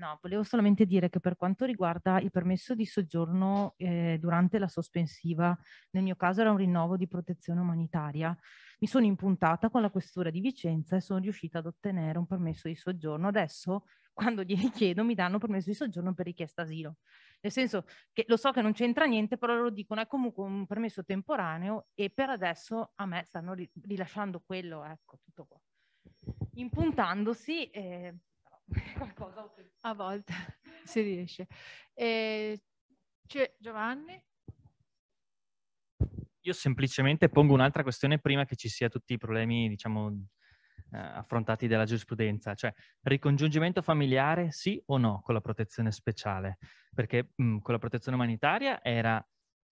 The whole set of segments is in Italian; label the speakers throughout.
Speaker 1: No, volevo solamente dire che per quanto riguarda il permesso di soggiorno eh, durante la sospensiva, nel mio caso era un rinnovo di protezione umanitaria, mi sono impuntata con la questura di Vicenza e sono riuscita ad ottenere un permesso di soggiorno. Adesso, quando gli chiedo, mi danno permesso di soggiorno per richiesta asilo. Nel senso che lo so che non c'entra niente, però loro dicono è comunque un permesso temporaneo e per adesso a me stanno rilasciando quello, ecco, tutto qua. Impuntandosi... Eh,
Speaker 2: qualcosa
Speaker 1: a volte si riesce. E
Speaker 2: c'è cioè, Giovanni?
Speaker 3: Io semplicemente pongo un'altra questione prima che ci sia tutti i problemi, diciamo, eh, affrontati dalla giurisprudenza, cioè ricongiungimento familiare sì o no con la protezione speciale? Perché mh, mm, con la protezione umanitaria era,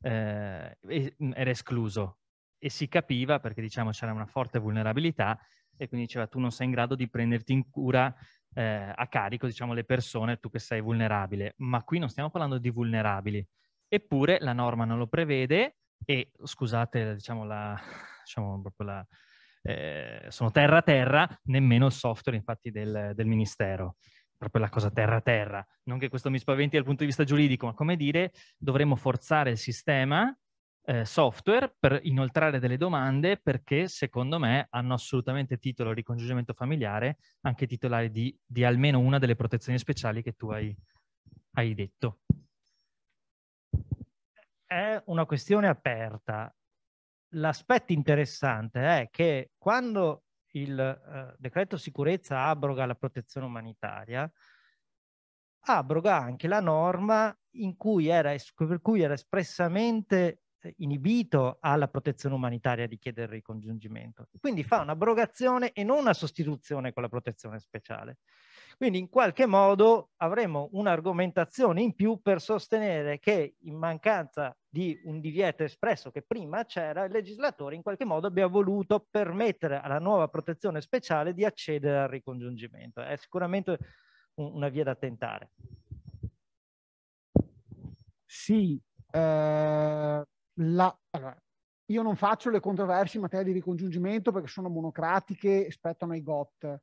Speaker 3: eh, mm, era escluso e si capiva perché diciamo c'era una forte vulnerabilità e quindi diceva tu non sei in grado di prenderti in cura eh, a carico, diciamo, le persone, tu che sei vulnerabile. Ma qui non stiamo parlando di vulnerabili. Eppure la norma non lo prevede e, scusate, diciamo, la, diciamo proprio la, eh, sono terra terra, nemmeno il software, infatti, del, del Ministero proprio la cosa terra terra. Non che questo mi spaventi dal punto di vista giuridico, ma come dire, dovremmo forzare il sistema eh, software per inoltrare delle domande perché secondo me hanno assolutamente titolo di congiungimento familiare anche titolari di, di almeno una delle protezioni speciali che tu hai, hai detto.
Speaker 4: È una questione aperta. L'aspetto interessante è che quando il eh, decreto sicurezza abroga la protezione umanitaria, abroga anche la norma cui era, per cui era espressamente eh, inibito alla protezione umanitaria di chiedere il ricongiungimento. Quindi fa un'abrogazione e non una sostituzione con la protezione speciale. Quindi in qualche modo avremo un'argomentazione in più per sostenere che in mancanza di un divieto espresso che prima c'era, il legislatore in qualche modo abbia voluto permettere alla nuova protezione speciale di accedere al ricongiungimento. È sicuramente una via da tentare.
Speaker 5: Sì, eh la, allora, io non faccio le controversie in materia di ricongiungimento perché sono monocratiche, spettano ai GOT.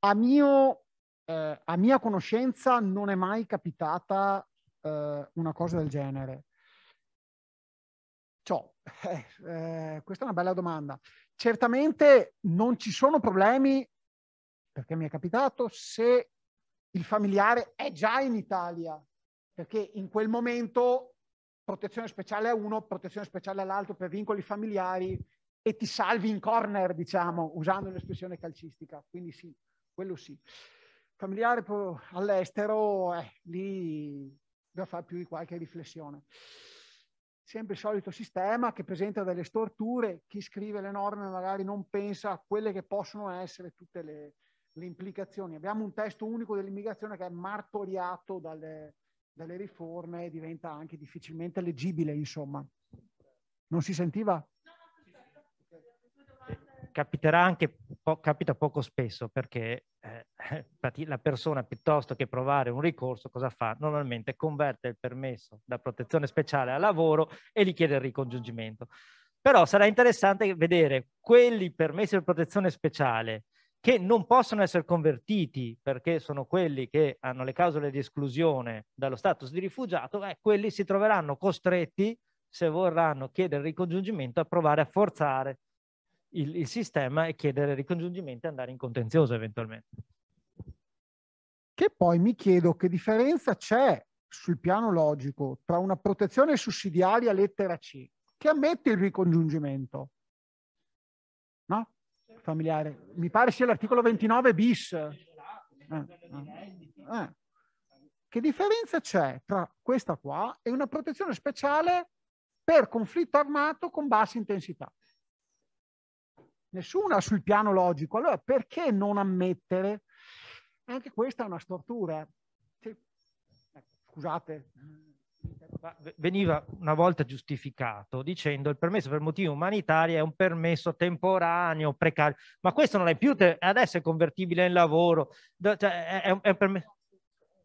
Speaker 5: A, mio, eh, a mia conoscenza non è mai capitata eh, una cosa del genere. Ciò, eh, questa è una bella domanda. Certamente non ci sono problemi, perché mi è capitato, se il familiare è già in Italia, perché in quel momento protezione speciale a uno, protezione speciale all'altro per vincoli familiari e ti salvi in corner, diciamo, usando l'espressione calcistica. Quindi sì, quello sì. Familiare all'estero, eh, lì da fare più di qualche riflessione. Sempre il solito sistema che presenta delle storture, chi scrive le norme magari non pensa a quelle che possono essere tutte le, le implicazioni. Abbiamo un testo unico dell'immigrazione che è martoriato dalle, delle riforme diventa anche difficilmente leggibile, insomma. Non si sentiva?
Speaker 4: Capiterà anche, po capita poco spesso perché eh, la persona piuttosto che provare un ricorso cosa fa? Normalmente converte il permesso da protezione speciale a lavoro e gli chiede il ricongiungimento. Però sarà interessante vedere quelli permessi di protezione speciale che non possono essere convertiti perché sono quelli che hanno le clausole di esclusione dallo status di rifugiato, eh, quelli si troveranno costretti, se vorranno chiedere il ricongiungimento, a provare a forzare il, il sistema e chiedere il ricongiungimento e andare in contenzioso eventualmente.
Speaker 5: Che poi mi chiedo che differenza c'è sul piano logico tra una protezione sussidiaria lettera C che ammette il ricongiungimento familiare. Mi pare sia l'articolo 29 bis. Eh, eh. eh. Che differenza c'è tra questa qua e una protezione speciale per conflitto armato con bassa intensità? Nessuna sul piano logico. Allora perché non ammettere? Anche questa è una stortura. Ecco, scusate,
Speaker 4: veniva una volta giustificato dicendo il permesso per motivi umanitari è un permesso temporaneo, precario, ma questo non è più, adesso è convertibile in lavoro, cioè è, è,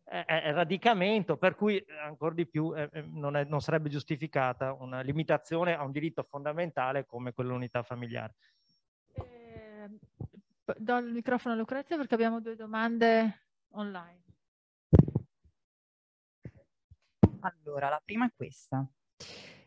Speaker 4: è, è, radicamento, per cui eh, ancora di più eh, eh, non, non sarebbe giustificata una limitazione a un diritto fondamentale come quell'unità familiare.
Speaker 2: Eh, do il microfono a Lucrezia perché abbiamo due
Speaker 6: domande online. Allora, la prima è questa.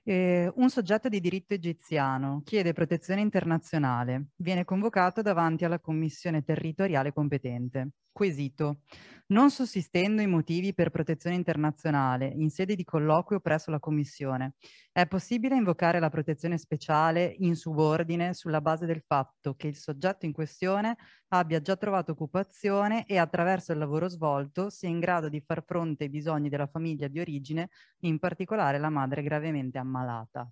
Speaker 6: Eh, un soggetto di diritto egiziano chiede protezione internazionale, viene convocato davanti alla commissione territoriale competente. Quesito. Non sussistendo i motivi per protezione internazionale in sede di colloquio presso la Commissione, è possibile invocare la protezione speciale in subordine sulla base del fatto che il soggetto in questione abbia già trovato occupazione e attraverso il lavoro svolto sia in grado di far fronte ai bisogni della famiglia di origine, in particolare la madre gravemente ammalata ammalata.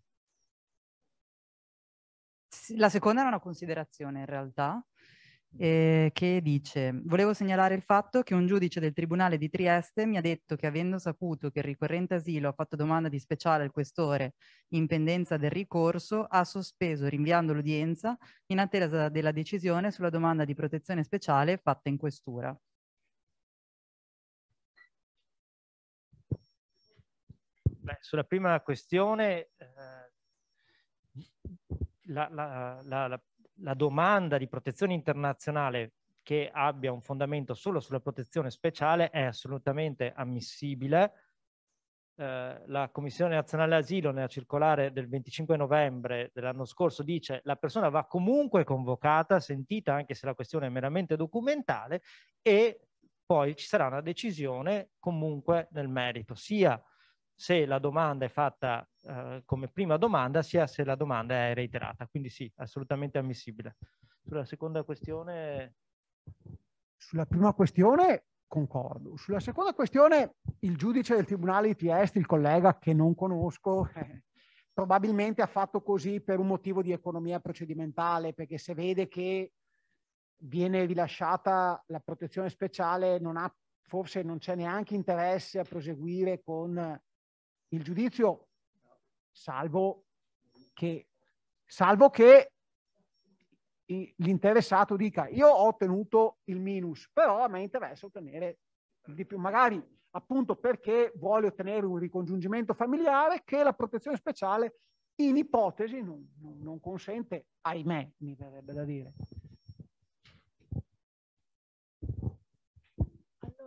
Speaker 6: La seconda era una considerazione in realtà, mm. eh, che dice volevo segnalare il fatto che un giudice del Tribunale di Trieste mi ha detto che avendo saputo che il ricorrente asilo ha fatto domanda di speciale al questore in pendenza del ricorso ha sospeso rinviando l'udienza in attesa della decisione sulla domanda di protezione speciale fatta in questura.
Speaker 4: Beh, sulla prima questione,
Speaker 6: eh,
Speaker 4: la, la, la, la domanda di protezione internazionale che abbia un fondamento solo sulla protezione speciale è assolutamente ammissibile. Eh, la Commissione nazionale asilo nella circolare del 25 novembre dell'anno scorso dice che la persona va comunque convocata, sentita anche se la questione è meramente documentale e poi ci sarà una decisione comunque nel merito, sia se la domanda è fatta eh, come prima domanda sia se la domanda è reiterata. Quindi sì,
Speaker 5: assolutamente ammissibile. Sulla
Speaker 4: seconda questione...
Speaker 5: Sulla prima questione concordo. Sulla seconda questione il giudice del Tribunale di Trieste, il collega che non conosco, eh, probabilmente ha fatto così per un motivo di economia procedimentale, perché se vede che viene rilasciata la protezione speciale non ha forse non c'è neanche interesse a proseguire con il giudizio, salvo che, salvo che l'interessato dica io ho ottenuto il minus, però a me interessa ottenere di più, magari appunto perché vuole ottenere un ricongiungimento familiare che la protezione speciale in ipotesi non, non consente, ahimè mi verrebbe da dire.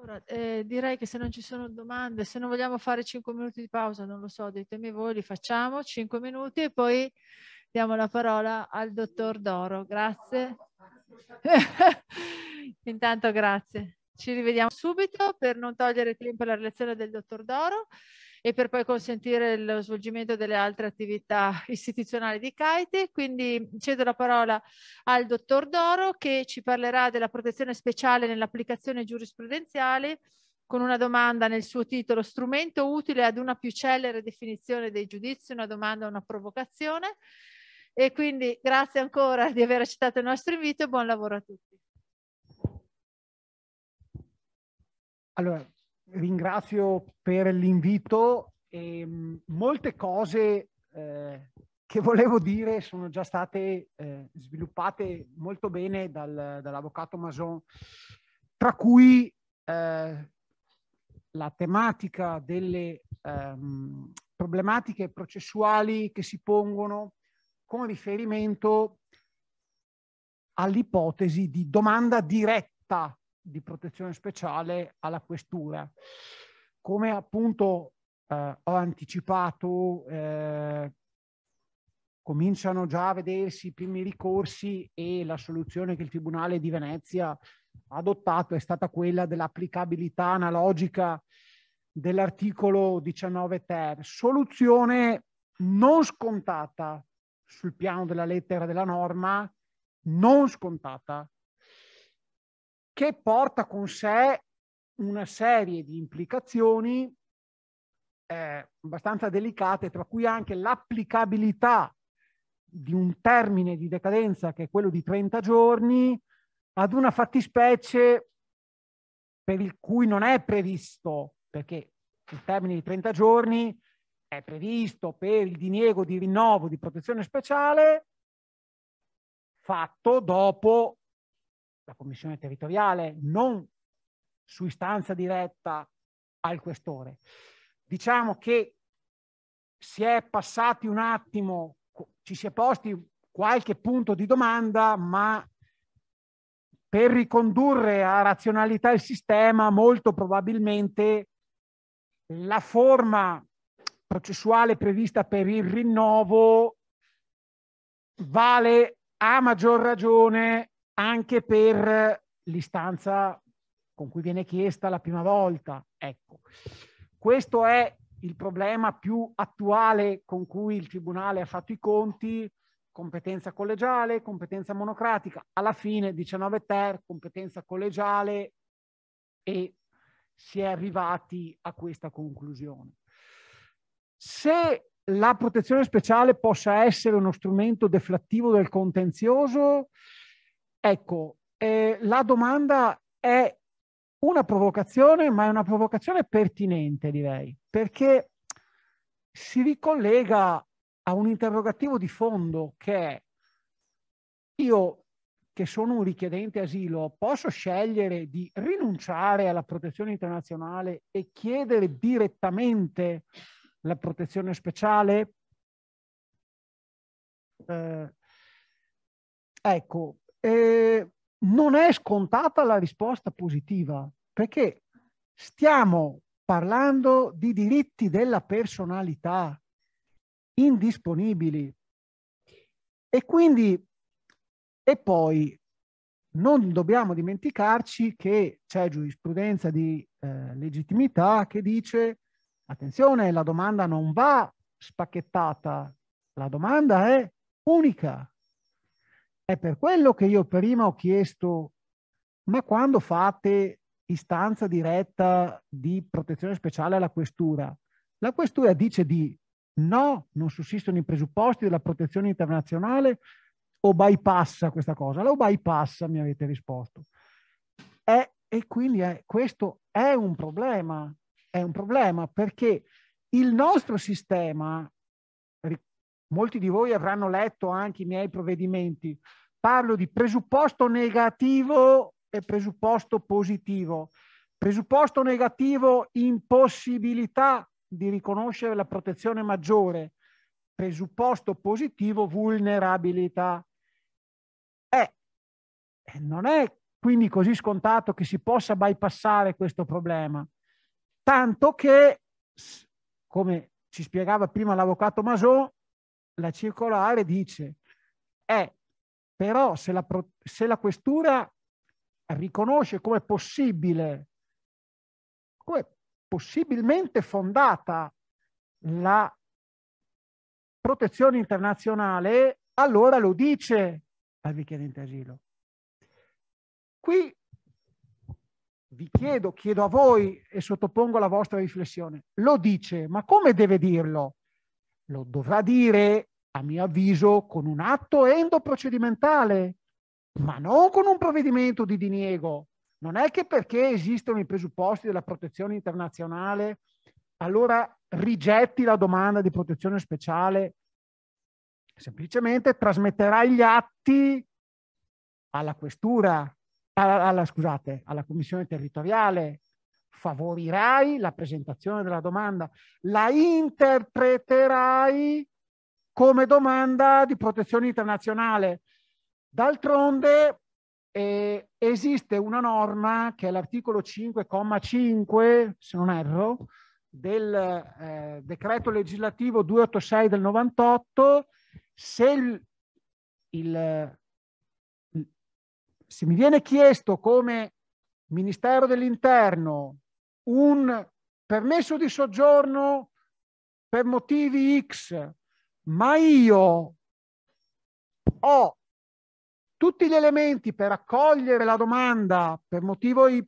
Speaker 2: Allora, eh, direi che se non ci sono domande, se non vogliamo fare 5 minuti di pausa, non lo so, ditemi voi, li facciamo 5 minuti e poi diamo la parola al dottor Doro. Grazie. Intanto grazie. Ci rivediamo subito per non togliere tempo alla relazione del dottor Doro e per poi consentire lo svolgimento delle altre attività istituzionali di CAITE. Quindi cedo la parola al dottor Doro che ci parlerà della protezione speciale nell'applicazione giurisprudenziale con una domanda nel suo titolo strumento utile ad una più celere definizione dei giudizi, una domanda, una provocazione. E quindi grazie ancora di aver accettato il nostro invito e buon lavoro a tutti.
Speaker 5: Allora, ringrazio per l'invito. E, mm, molte cose eh, che volevo dire sono già state eh, sviluppate molto bene dal, dall'avvocato Mason, tra cui eh, la tematica delle ehm, problematiche processuali che si pongono con riferimento all'ipotesi di domanda diretta di protezione speciale alla questura. Come appunto eh, ho anticipato, eh, cominciano già a vedersi i primi ricorsi e la soluzione che il Tribunale di Venezia ha adottato è stata quella dell'applicabilità analogica dell'articolo 19 ter, soluzione non scontata sul piano della lettera della norma, non scontata, che porta con sé una serie di implicazioni eh, abbastanza delicate, tra cui anche l'applicabilità di un termine di decadenza che è quello di 30 giorni ad una fattispecie per il cui non è previsto, perché il termine di 30 giorni è previsto per il diniego di rinnovo di protezione speciale fatto dopo la commissione territoriale, non su istanza diretta al questore. Diciamo che si è passati un attimo, ci si è posti qualche punto di domanda, ma per ricondurre a razionalità il sistema, molto probabilmente la forma processuale prevista per il rinnovo vale a maggior ragione anche per l'istanza con cui viene chiesta la prima volta. Ecco, questo è il problema più attuale con cui il Tribunale ha fatto i conti, competenza collegiale, competenza monocratica, alla fine 19 ter, competenza collegiale e si è arrivati a questa conclusione. Se la protezione speciale possa essere uno strumento deflattivo del contenzioso, Ecco, eh, la domanda è una provocazione, ma è una provocazione pertinente, direi, perché si ricollega a un interrogativo di fondo che è io che sono un richiedente asilo posso scegliere di rinunciare alla protezione internazionale e chiedere direttamente la protezione speciale? Eh, ecco, eh, non è scontata la risposta positiva, perché stiamo parlando di diritti della personalità indisponibili. E quindi, e poi, non dobbiamo dimenticarci che c'è giurisprudenza di eh, legittimità che dice, attenzione, la domanda non va spacchettata, la domanda è unica. È per quello che io prima ho chiesto, ma quando fate istanza diretta di protezione speciale alla questura, la questura dice di no, non sussistono i presupposti della protezione internazionale o bypassa questa cosa? Lo bypassa, mi avete risposto. È, e quindi è, questo è un problema, è un problema perché il nostro sistema molti di voi avranno letto anche i miei provvedimenti, parlo di presupposto negativo e presupposto positivo. Presupposto negativo, impossibilità di riconoscere la protezione maggiore. Presupposto positivo, vulnerabilità. Eh, non è quindi così scontato che si possa bypassare questo problema, tanto che, come ci spiegava prima l'avvocato Masò, la circolare dice, eh, però se la, se la questura riconosce come possibile, come possibilmente fondata la protezione internazionale, allora lo dice al richiedente asilo. Qui vi chiedo, chiedo a voi e sottopongo la vostra riflessione, lo dice, ma come deve dirlo? Lo dovrà dire, a mio avviso, con un atto endoprocedimentale, ma non con un provvedimento di diniego. Non è che perché esistono i presupposti della protezione internazionale, allora rigetti la domanda di protezione speciale. Semplicemente trasmetterà gli atti alla questura, alla, alla, scusate, alla commissione territoriale, favorirai la presentazione della domanda, la interpreterai come domanda di protezione internazionale. D'altronde eh, esiste una norma che è l'articolo 5,5, se non erro, del eh, decreto legislativo 286 del 98, se, il, il, se mi viene chiesto come Ministero dell'Interno un permesso di soggiorno per motivi X, ma io ho tutti gli elementi per accogliere la domanda per motivo Y,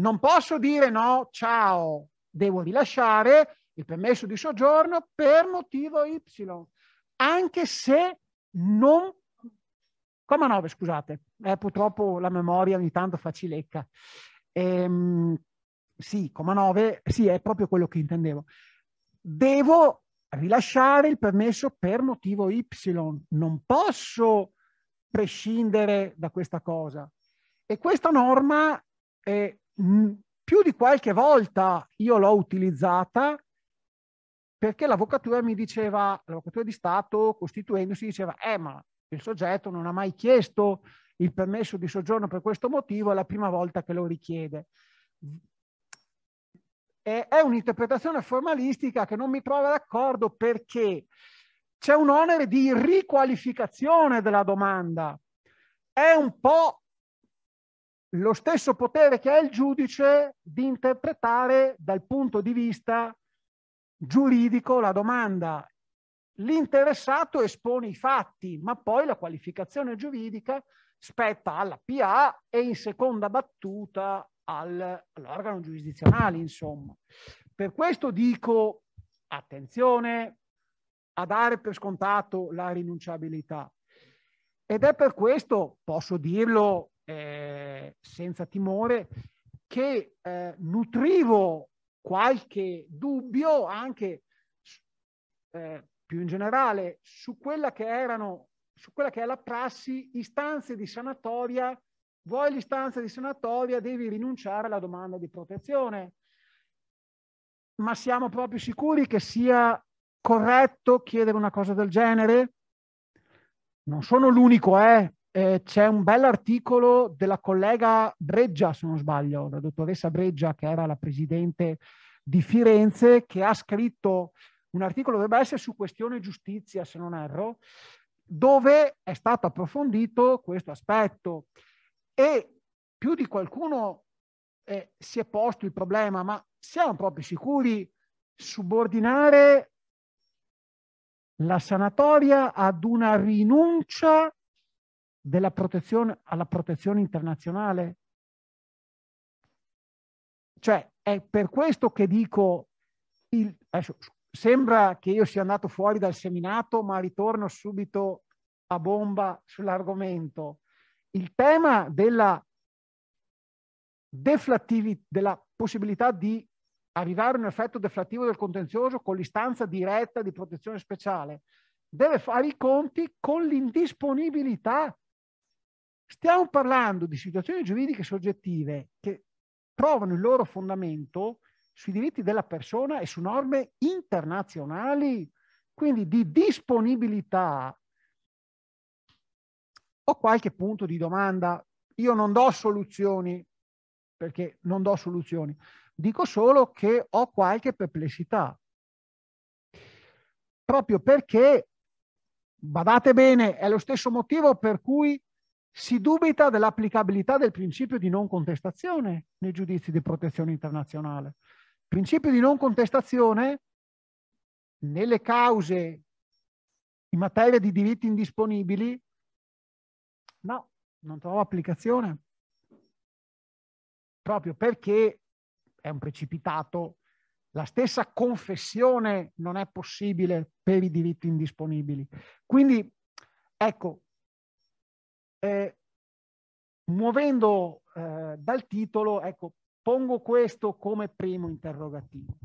Speaker 5: non posso dire no, ciao, devo rilasciare il permesso di soggiorno per motivo Y, anche se non... Comma 9, scusate, eh, purtroppo la memoria ogni tanto fa cilecca. Ehm, sì, comma 9, sì, è proprio quello che intendevo. Devo rilasciare il permesso per motivo Y, non posso prescindere da questa cosa. E questa norma, eh, più di qualche volta io l'ho utilizzata perché l'avvocatura mi diceva, l'avvocatura di Stato costituendosi diceva, eh ma il soggetto non ha mai chiesto il permesso di soggiorno per questo motivo, è la prima volta che lo richiede eh, è un'interpretazione formalistica che non mi trova d'accordo perché c'è un onere di riqualificazione della domanda. È un po' lo stesso potere che ha il giudice di interpretare dal punto di vista giuridico la domanda. L'interessato espone i fatti, ma poi la qualificazione giuridica spetta alla PA e in seconda battuta al, all'organo giurisdizionale, insomma. Per questo dico attenzione a dare per scontato la rinunciabilità. Ed è per questo, posso dirlo eh, senza timore, che eh, nutrivo qualche dubbio anche eh, più in generale su quella che erano su quella che è la prassi istanze di sanatoria Vuoi l'istanza di sanatoria, devi rinunciare alla domanda di protezione. Ma siamo proprio sicuri che sia corretto chiedere una cosa del genere? Non sono l'unico, eh. eh c'è un bell'articolo della collega Breggia, se non sbaglio, la dottoressa Breggia, che era la presidente di Firenze, che ha scritto un articolo, dovrebbe essere su questione giustizia, se non erro, dove è stato approfondito questo aspetto. E più di qualcuno eh, si è posto il problema, ma siamo proprio sicuri subordinare la sanatoria ad una rinuncia della protezione, alla protezione internazionale? Cioè, è per questo che dico, il, adesso, sembra che io sia andato fuori dal seminato, ma ritorno subito a bomba sull'argomento il tema della deflattività, della possibilità di arrivare a un effetto deflattivo del contenzioso con l'istanza diretta di protezione speciale, deve fare i conti con l'indisponibilità. Stiamo parlando di situazioni giuridiche soggettive che trovano il loro fondamento sui diritti della persona e su norme internazionali, quindi di disponibilità ho qualche punto di domanda. Io non do soluzioni, perché non do soluzioni, dico solo che ho qualche perplessità. Proprio perché, badate bene, è lo stesso motivo per cui si dubita dell'applicabilità del principio di non contestazione nei giudizi di protezione internazionale. Il principio di non contestazione nelle cause in materia di diritti indisponibili No, non trovo applicazione. Proprio perché è un precipitato. La stessa confessione non è possibile per i diritti indisponibili. Quindi, ecco, eh, muovendo eh, dal titolo, ecco, pongo questo come primo interrogativo.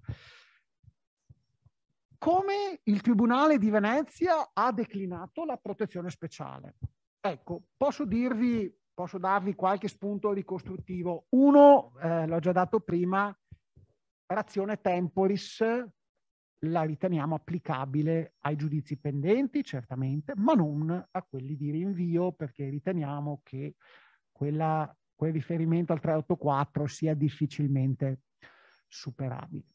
Speaker 5: Come il Tribunale di Venezia ha declinato la protezione speciale? Ecco, posso dirvi, posso darvi qualche spunto ricostruttivo. Uno, eh, l'ho già dato prima, razione temporis la riteniamo applicabile ai giudizi pendenti, certamente, ma non a quelli di rinvio, perché riteniamo che quella, quel riferimento al 384 sia difficilmente superabile.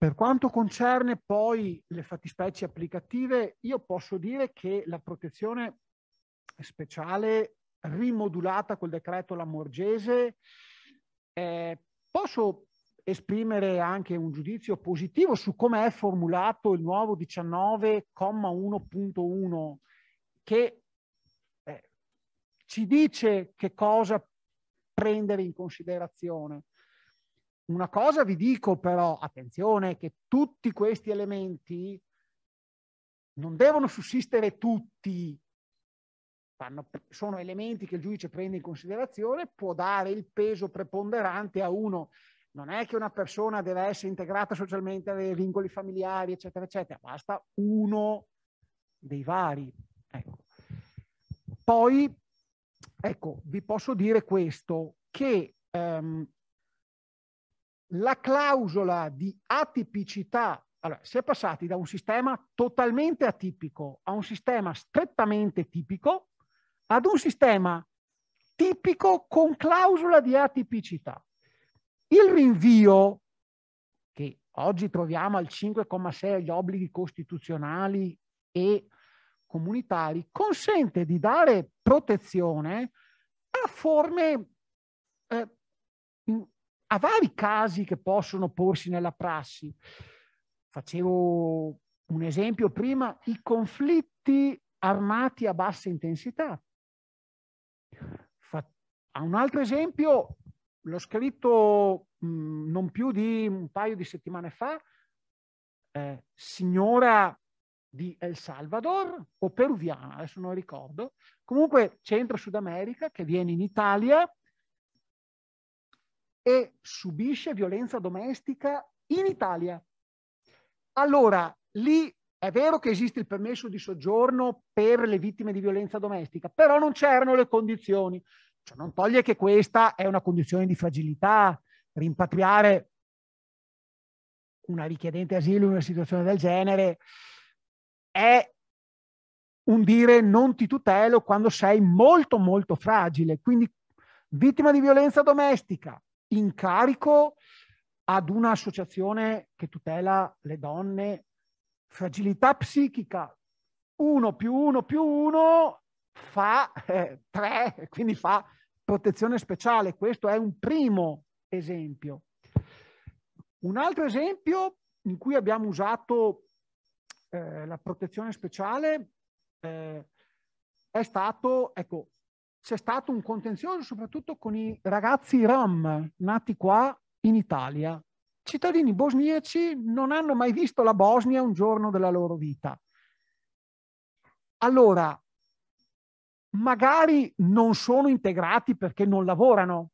Speaker 5: Per quanto concerne poi le fattispecie applicative, io posso dire che la protezione speciale rimodulata col decreto Lamorgese eh, posso esprimere anche un giudizio positivo su come è formulato il nuovo 19,1.1 che eh, ci dice che cosa prendere in considerazione. Una cosa vi dico però, attenzione, che tutti questi elementi non devono sussistere tutti, Fanno, sono elementi che il giudice prende in considerazione, può dare il peso preponderante a uno. Non è che una persona deve essere integrata socialmente avere vincoli familiari, eccetera, eccetera, basta uno dei vari. Ecco. Poi, ecco, vi posso dire questo, che ehm, la clausola di atipicità, allora, si è passati da un sistema totalmente atipico a un sistema strettamente tipico ad un sistema tipico con clausola di atipicità. Il rinvio che oggi troviamo al 5,6 gli obblighi costituzionali e comunitari consente di dare protezione a forme a vari casi che possono porsi nella prassi. Facevo un esempio prima, i conflitti armati a bassa intensità. Fa, a un altro esempio, l'ho scritto mh, non più di un paio di settimane fa, eh, signora di El Salvador o peruviana, adesso non ricordo, comunque Centro Sud America che viene in Italia e subisce violenza domestica in Italia. Allora, lì è vero che esiste il permesso di soggiorno per le vittime di violenza domestica, però non c'erano le condizioni. Cioè, non toglie che questa è una condizione di fragilità. Rimpatriare una richiedente asilo in una situazione del genere è un dire non ti tutelo quando sei molto molto fragile. Quindi vittima di violenza domestica, incarico ad un'associazione che tutela le donne, fragilità psichica, uno più uno più uno fa eh, tre, quindi fa protezione speciale. Questo è un primo esempio. Un altro esempio in cui abbiamo usato eh, la protezione speciale eh, è stato, ecco, c'è stato un contenzioso soprattutto con i ragazzi Rom nati qua in Italia. Cittadini bosniaci non hanno mai visto la Bosnia un giorno della loro vita. Allora, magari non sono integrati perché non lavorano,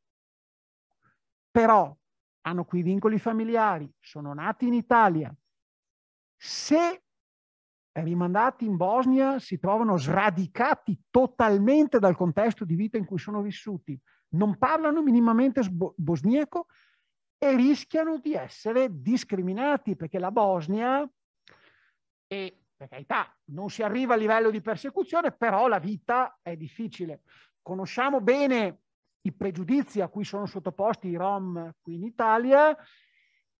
Speaker 5: però hanno qui vincoli familiari, sono nati in Italia. Se rimandati eh, in Bosnia si trovano sradicati totalmente dal contesto di vita in cui sono vissuti, non parlano minimamente bosniaco e rischiano di essere discriminati perché la Bosnia, e per carità, non si arriva a livello di persecuzione, però la vita è difficile. Conosciamo bene i pregiudizi a cui sono sottoposti i Rom qui in Italia.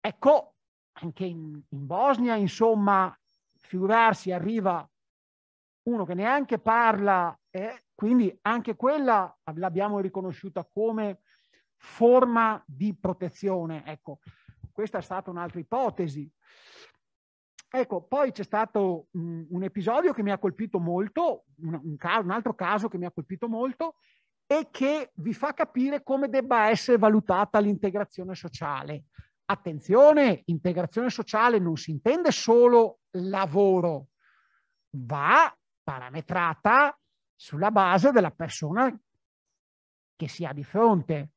Speaker 5: Ecco, anche in, in Bosnia, insomma, figurarsi, arriva uno che neanche parla, eh, quindi anche quella l'abbiamo riconosciuta come forma di protezione. Ecco, questa è stata un'altra ipotesi. Ecco, poi c'è stato un, un episodio che mi ha colpito molto, un, un, un altro caso che mi ha colpito molto e che vi fa capire come debba essere valutata l'integrazione sociale. Attenzione, integrazione sociale non si intende solo lavoro va parametrata sulla base della persona che si ha di fronte.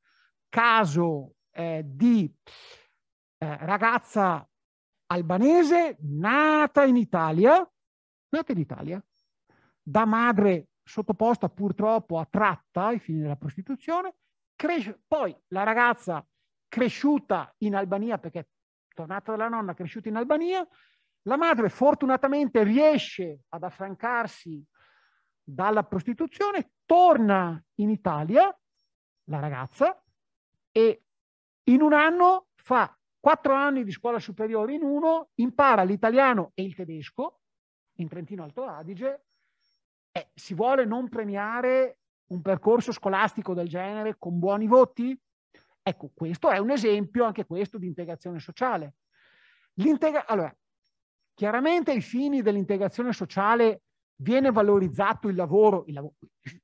Speaker 5: Caso eh, di eh, ragazza albanese nata in Italia, nata in Italia, da madre sottoposta purtroppo a tratta ai fini della prostituzione, poi la ragazza cresciuta in Albania perché è tornata dalla nonna, cresciuta in Albania, la madre fortunatamente riesce ad affrancarsi dalla prostituzione, torna in Italia, la ragazza, e in un anno fa quattro anni di scuola superiore in uno, impara l'italiano e il tedesco in Trentino Alto Adige eh, si vuole non premiare un percorso scolastico del genere con buoni voti? Ecco, questo è un esempio anche questo di integrazione sociale. Allora, Chiaramente ai fini dell'integrazione sociale viene valorizzato il lavoro, il lavoro,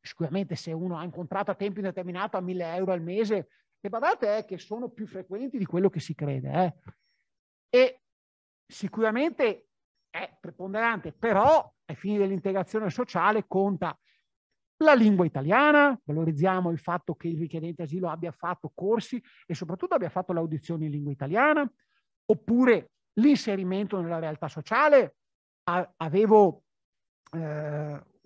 Speaker 5: sicuramente se uno ha un contratto a tempo indeterminato a 1000 euro al mese, e badate eh, che sono più frequenti di quello che si crede. Eh. E sicuramente è preponderante, però ai fini dell'integrazione sociale conta la lingua italiana, valorizziamo il fatto che il richiedente asilo abbia fatto corsi e soprattutto abbia fatto l'audizione in lingua italiana, oppure l'inserimento nella realtà sociale. Avevo, eh,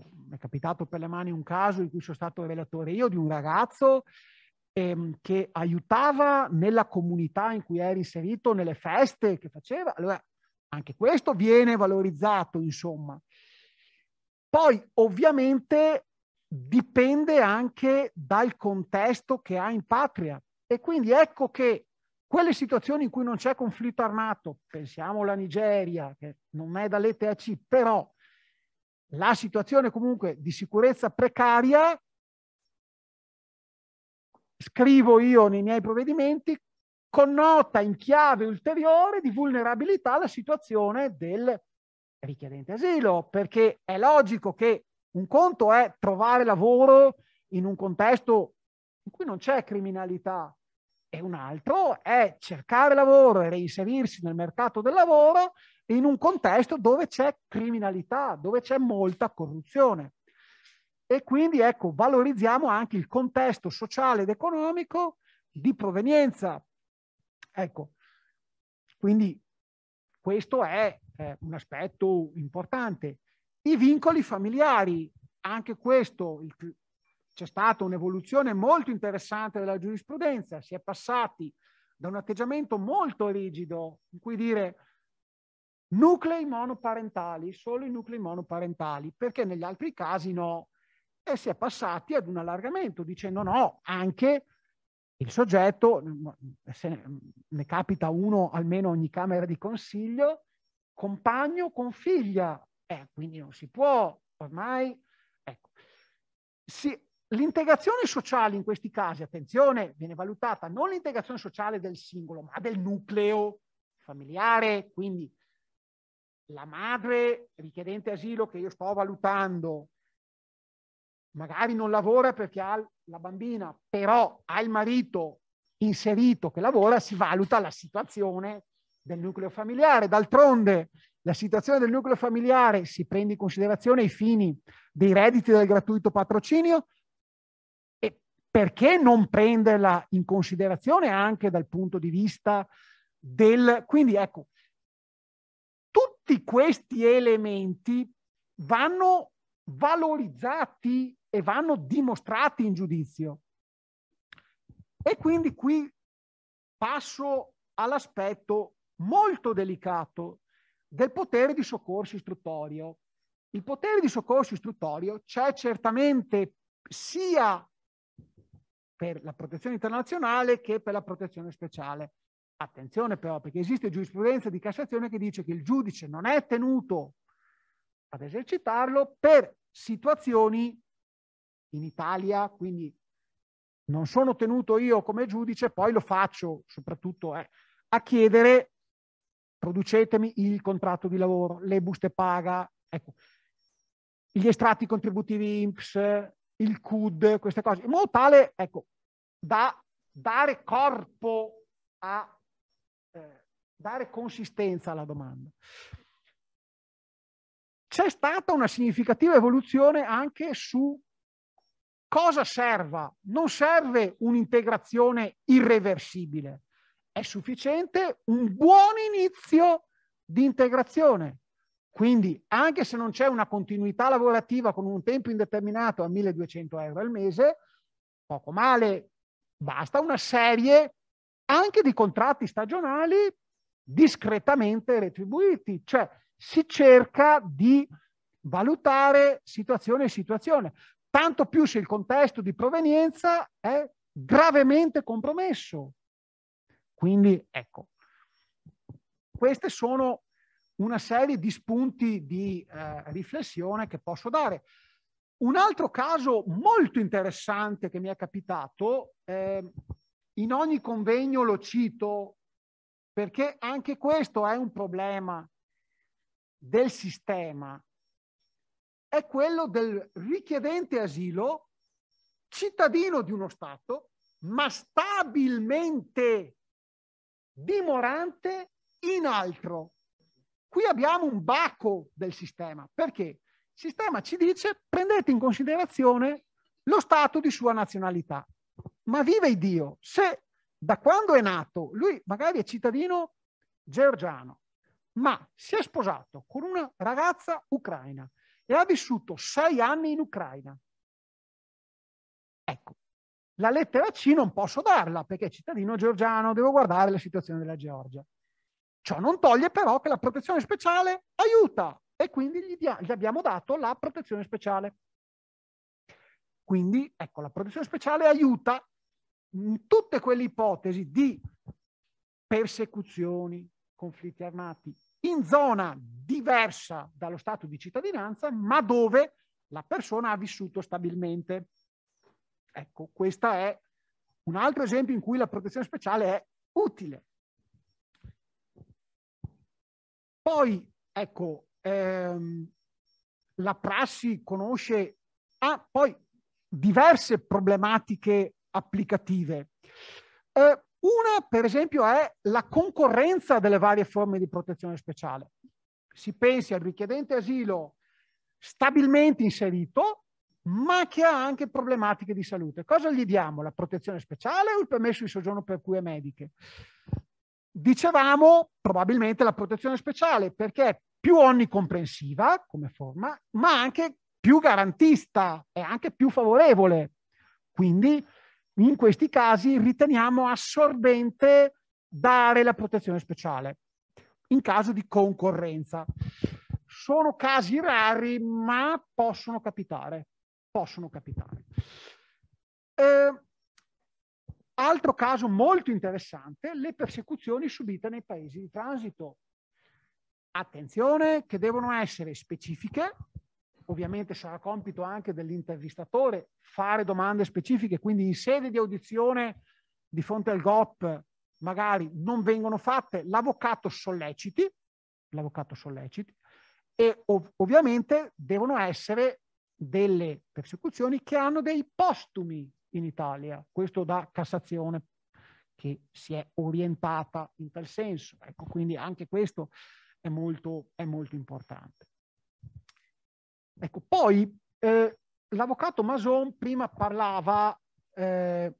Speaker 5: mi è capitato per le mani un caso in cui sono stato relatore io di un ragazzo ehm, che aiutava nella comunità in cui era inserito, nelle feste che faceva. Allora, anche questo viene valorizzato, insomma. Poi, ovviamente, dipende anche dal contesto che ha in patria. E quindi ecco che quelle situazioni in cui non c'è conflitto armato, pensiamo alla Nigeria, che non è da C, però la situazione comunque di sicurezza precaria, scrivo io nei miei provvedimenti, connota in chiave ulteriore di vulnerabilità la situazione del richiedente asilo, perché è logico che un conto è trovare lavoro in un contesto in cui non c'è criminalità, e un altro è cercare lavoro e reinserirsi nel mercato del lavoro in un contesto dove c'è criminalità, dove c'è molta corruzione. E quindi ecco, valorizziamo anche il contesto sociale ed economico di provenienza. Ecco, quindi questo è eh, un aspetto importante. I vincoli familiari, anche questo, il, c'è stata un'evoluzione molto interessante della giurisprudenza, si è passati da un atteggiamento molto rigido in cui dire nuclei monoparentali, solo i nuclei monoparentali, perché negli altri casi no, e si è passati ad un allargamento dicendo no, anche il soggetto, se ne capita uno almeno ogni Camera di Consiglio, compagno con figlia, eh, quindi non si può ormai, ecco, si, L'integrazione sociale in questi casi, attenzione, viene valutata non l'integrazione sociale del singolo, ma del nucleo familiare, quindi la madre richiedente asilo che io sto valutando magari non lavora perché ha la bambina, però ha il marito inserito che lavora, si valuta la situazione del nucleo familiare. D'altronde la situazione del nucleo familiare si prende in considerazione ai fini dei redditi del gratuito patrocinio, perché non prenderla in considerazione anche dal punto di vista del... Quindi ecco, tutti questi elementi vanno valorizzati e vanno dimostrati in giudizio. E quindi qui passo all'aspetto molto delicato del potere di soccorso istruttorio. Il potere di soccorso istruttorio c'è certamente sia per la protezione internazionale che per la protezione speciale. Attenzione però, perché esiste giurisprudenza di Cassazione che dice che il giudice non è tenuto ad esercitarlo per situazioni in Italia, quindi non sono tenuto io come giudice, poi lo faccio soprattutto eh, a chiedere producetemi il contratto di lavoro, le buste paga, ecco, gli estratti contributivi INPS, il CUD, queste cose, in modo tale ecco, da dare corpo a eh, dare consistenza alla domanda. C'è stata una significativa evoluzione anche su cosa serva. Non serve un'integrazione irreversibile, è sufficiente un buon inizio di integrazione quindi anche se non c'è una continuità lavorativa con un tempo indeterminato a 1200 euro al mese, poco male, basta una serie anche di contratti stagionali discretamente retribuiti, cioè si cerca di valutare situazione e situazione, tanto più se il contesto di provenienza è gravemente compromesso. Quindi ecco, queste sono una serie di spunti di eh, riflessione che posso dare. Un altro caso molto interessante che mi è capitato, eh, in ogni convegno lo cito perché anche questo è un problema del sistema, è quello del richiedente asilo, cittadino di uno Stato, ma stabilmente dimorante in altro. Qui abbiamo un baco del sistema. Perché? Il sistema ci dice prendete in considerazione lo stato di sua nazionalità. Ma viva il Dio, se da quando è nato, lui magari è cittadino georgiano, ma si è sposato con una ragazza ucraina e ha vissuto sei anni in Ucraina. Ecco, la lettera C non posso darla perché è cittadino georgiano, devo guardare la situazione della Georgia. Ciò non toglie però che la protezione speciale aiuta e quindi gli, dia- gli abbiamo dato la protezione speciale. Quindi, ecco, la protezione speciale aiuta in tutte quelle ipotesi di persecuzioni, conflitti armati, in zona diversa dallo stato di cittadinanza, ma dove la persona ha vissuto stabilmente. Ecco, questo è un altro esempio in cui la protezione speciale è utile. Poi, ecco, ehm, la prassi conosce ah, poi diverse problematiche applicative. Eh, una, per esempio, è la concorrenza delle varie forme di protezione speciale. Si pensi al richiedente asilo stabilmente inserito, ma che ha anche problematiche di salute. Cosa gli diamo? La protezione speciale o il permesso di soggiorno per cure mediche? Dicevamo probabilmente la protezione speciale perché è più onnicomprensiva come forma, ma anche più garantista, è anche più favorevole. Quindi in questi casi riteniamo assorbente dare la protezione speciale in caso di concorrenza. Sono casi rari, ma possono capitare. Possono capitare. Eh, Altro caso molto interessante, le persecuzioni subite nei paesi di transito. Attenzione che devono essere specifiche, ovviamente sarà compito anche dell'intervistatore fare domande specifiche, quindi in sede di audizione di fronte al GOP magari non vengono fatte, l'avvocato solleciti, l'avvocato solleciti e ov ovviamente devono essere delle persecuzioni che hanno dei postumi in Italia. Questo da Cassazione che si è orientata in tal senso. Ecco, quindi anche questo è molto, è molto importante. Ecco, poi eh, l'avvocato Mason prima parlava eh,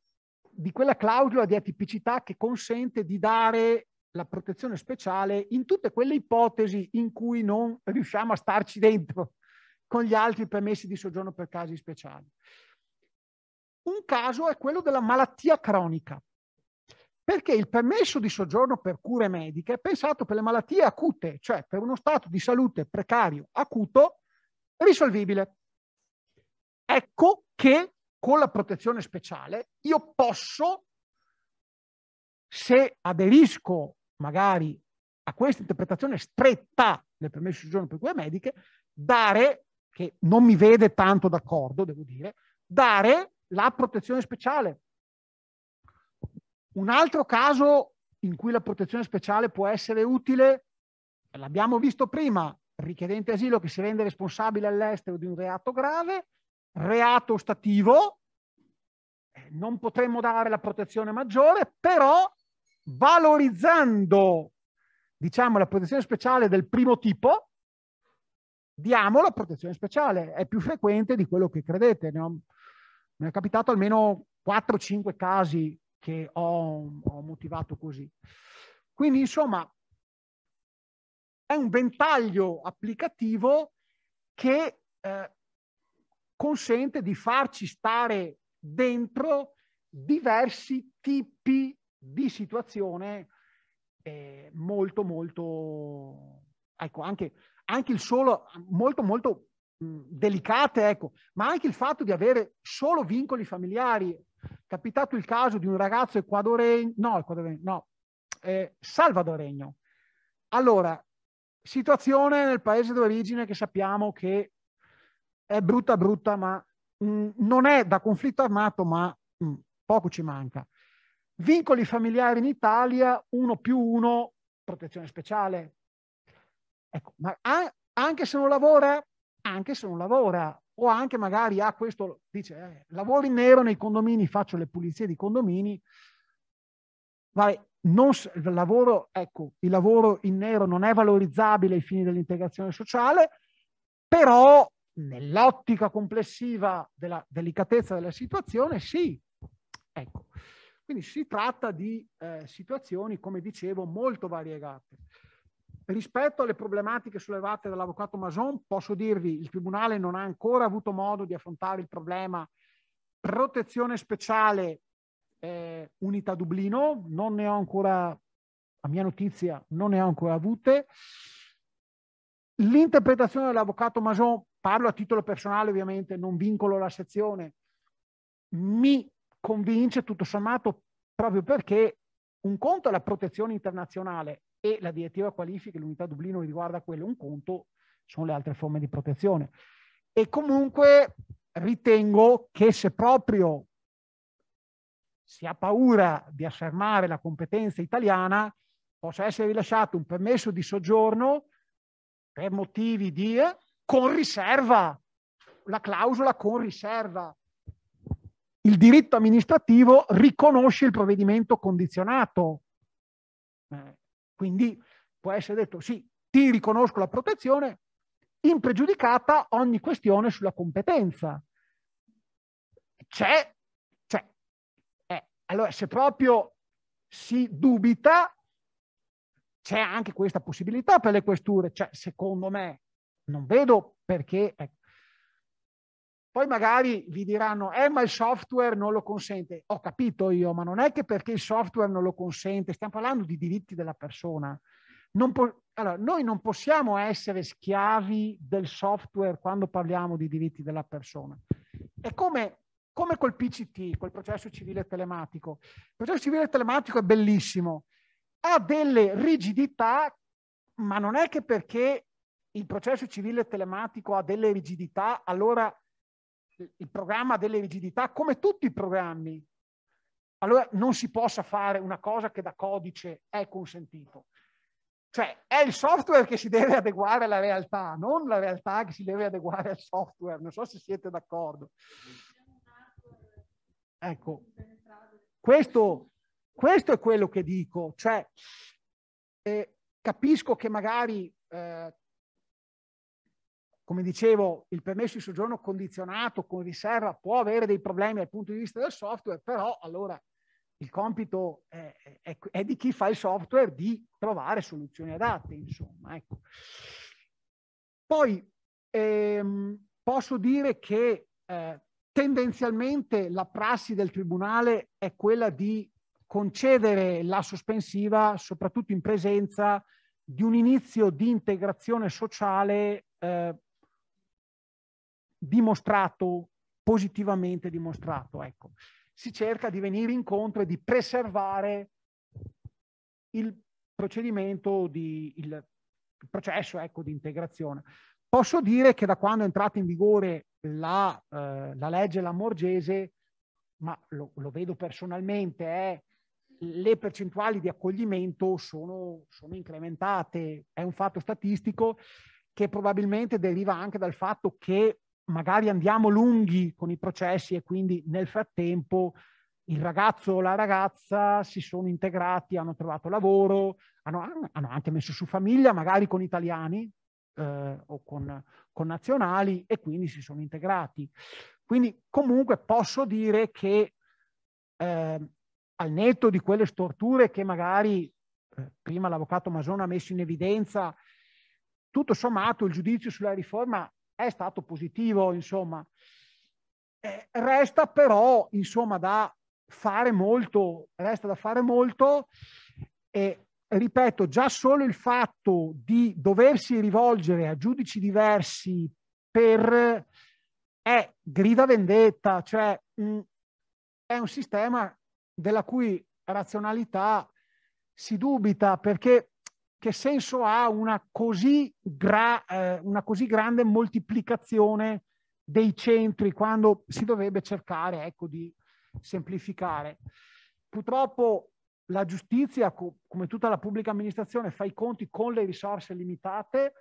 Speaker 5: di quella clausola di atipicità che consente di dare la protezione speciale in tutte quelle ipotesi in cui non riusciamo a starci dentro con gli altri permessi di soggiorno per casi speciali. Un caso è quello della malattia cronica, perché il permesso di soggiorno per cure mediche è pensato per le malattie acute, cioè per uno stato di salute precario acuto risolvibile. Ecco che con la protezione speciale io posso, se aderisco magari a questa interpretazione stretta del permesso di soggiorno per cure mediche, dare, che non mi vede tanto d'accordo, devo dire, dare la protezione speciale. Un altro caso in cui la protezione speciale può essere utile, l'abbiamo visto prima, richiedente asilo che si rende responsabile all'estero di un reato grave, reato stativo, eh, non potremmo dare la protezione maggiore, però valorizzando diciamo, la protezione speciale del primo tipo, diamo la protezione speciale, è più frequente di quello che credete. No? Mi è capitato almeno 4-5 casi che ho, ho motivato così. Quindi, insomma, è un ventaglio applicativo che eh, consente di farci stare dentro diversi tipi di situazione eh, molto molto ecco anche, anche il solo molto molto delicate, ecco, ma anche il fatto di avere solo vincoli familiari. Capitato il caso di un ragazzo equadoregno, no, equadoregno, no, eh, salvadoregno. Allora, situazione nel paese d'origine che sappiamo che è brutta brutta, ma mh, non è da conflitto armato, ma mh, poco ci manca. Vincoli familiari in Italia, uno più uno, protezione speciale. Ecco, ma anche se non lavora, anche se non lavora o anche magari ha questo, dice, eh, lavoro in nero nei condomini, faccio le pulizie di condomini, vai, non, il, lavoro, ecco, il lavoro in nero non è valorizzabile ai fini dell'integrazione sociale, però nell'ottica complessiva della delicatezza della situazione, sì. Ecco. Quindi si tratta di eh, situazioni, come dicevo, molto variegate. Rispetto alle problematiche sollevate dall'avvocato Mason, posso dirvi che il Tribunale non ha ancora avuto modo di affrontare il problema protezione speciale eh, unità Dublino, non ne ho ancora, a mia notizia, non ne ho ancora avute. L'interpretazione dell'avvocato Mason, parlo a titolo personale ovviamente, non vincolo la sezione, mi convince tutto sommato proprio perché un conto è la protezione internazionale, e la direttiva qualifica l'unità Dublino riguarda quello, un conto sono le altre forme di protezione. E comunque ritengo che se proprio si ha paura di affermare la competenza italiana, possa essere rilasciato un permesso di soggiorno per motivi di con riserva, la clausola con riserva. Il diritto amministrativo riconosce il provvedimento condizionato. Eh, quindi può essere detto sì, ti riconosco la protezione, impregiudicata ogni questione sulla competenza. C'è, c'è. Eh, allora, se proprio si dubita, c'è anche questa possibilità per le questure. Cioè, secondo me, non vedo perché, ecco, poi magari vi diranno, eh ma il software non lo consente. Ho capito io, ma non è che perché il software non lo consente, stiamo parlando di diritti della persona. allora, noi non possiamo essere schiavi del software quando parliamo di diritti della persona. È come, come col PCT, col processo civile telematico. Il processo civile telematico è bellissimo, ha delle rigidità, ma non è che perché il processo civile telematico ha delle rigidità, allora il programma delle rigidità, come tutti i programmi, allora non si possa fare una cosa che da codice è consentito. Cioè è il software che si deve adeguare alla realtà, non la realtà che si deve adeguare al software. Non so se siete d'accordo. Ecco, questo, questo, è quello che dico. Cioè, eh, capisco che magari eh, come dicevo, il permesso di soggiorno condizionato con riserva può avere dei problemi dal punto di vista del software, però allora il compito è, è, è di chi fa il software di trovare soluzioni adatte, insomma. Ecco. Poi ehm, posso dire che eh, tendenzialmente la prassi del Tribunale è quella di concedere la sospensiva soprattutto in presenza di un inizio di integrazione sociale eh, dimostrato, positivamente dimostrato. Ecco. Si cerca di venire incontro e di preservare il procedimento, di, il, processo ecco, di integrazione. Posso dire che da quando è entrata in vigore la, eh, la legge Lamorgese, ma lo, lo vedo personalmente, eh, le percentuali di accoglimento sono, sono incrementate, è un fatto statistico che probabilmente deriva anche dal fatto che magari andiamo lunghi con i processi e quindi nel frattempo il ragazzo o la ragazza si sono integrati, hanno trovato lavoro, hanno, hanno anche messo su famiglia, magari con italiani eh, o con, con nazionali e quindi si sono integrati. Quindi comunque posso dire che eh, al netto di quelle storture che magari eh, prima l'avvocato Masona ha messo in evidenza, tutto sommato il giudizio sulla riforma è stato positivo, insomma. Eh, resta però, insomma, da fare molto, resta da fare molto e ripeto, già solo il fatto di doversi rivolgere a giudici diversi per è grida vendetta, cioè mh, mm, è un sistema della cui razionalità si dubita perché che senso ha una così, gra, eh, una così grande moltiplicazione dei centri quando si dovrebbe cercare ecco, di semplificare. Purtroppo la giustizia, come tutta la pubblica amministrazione, fa i conti con le risorse limitate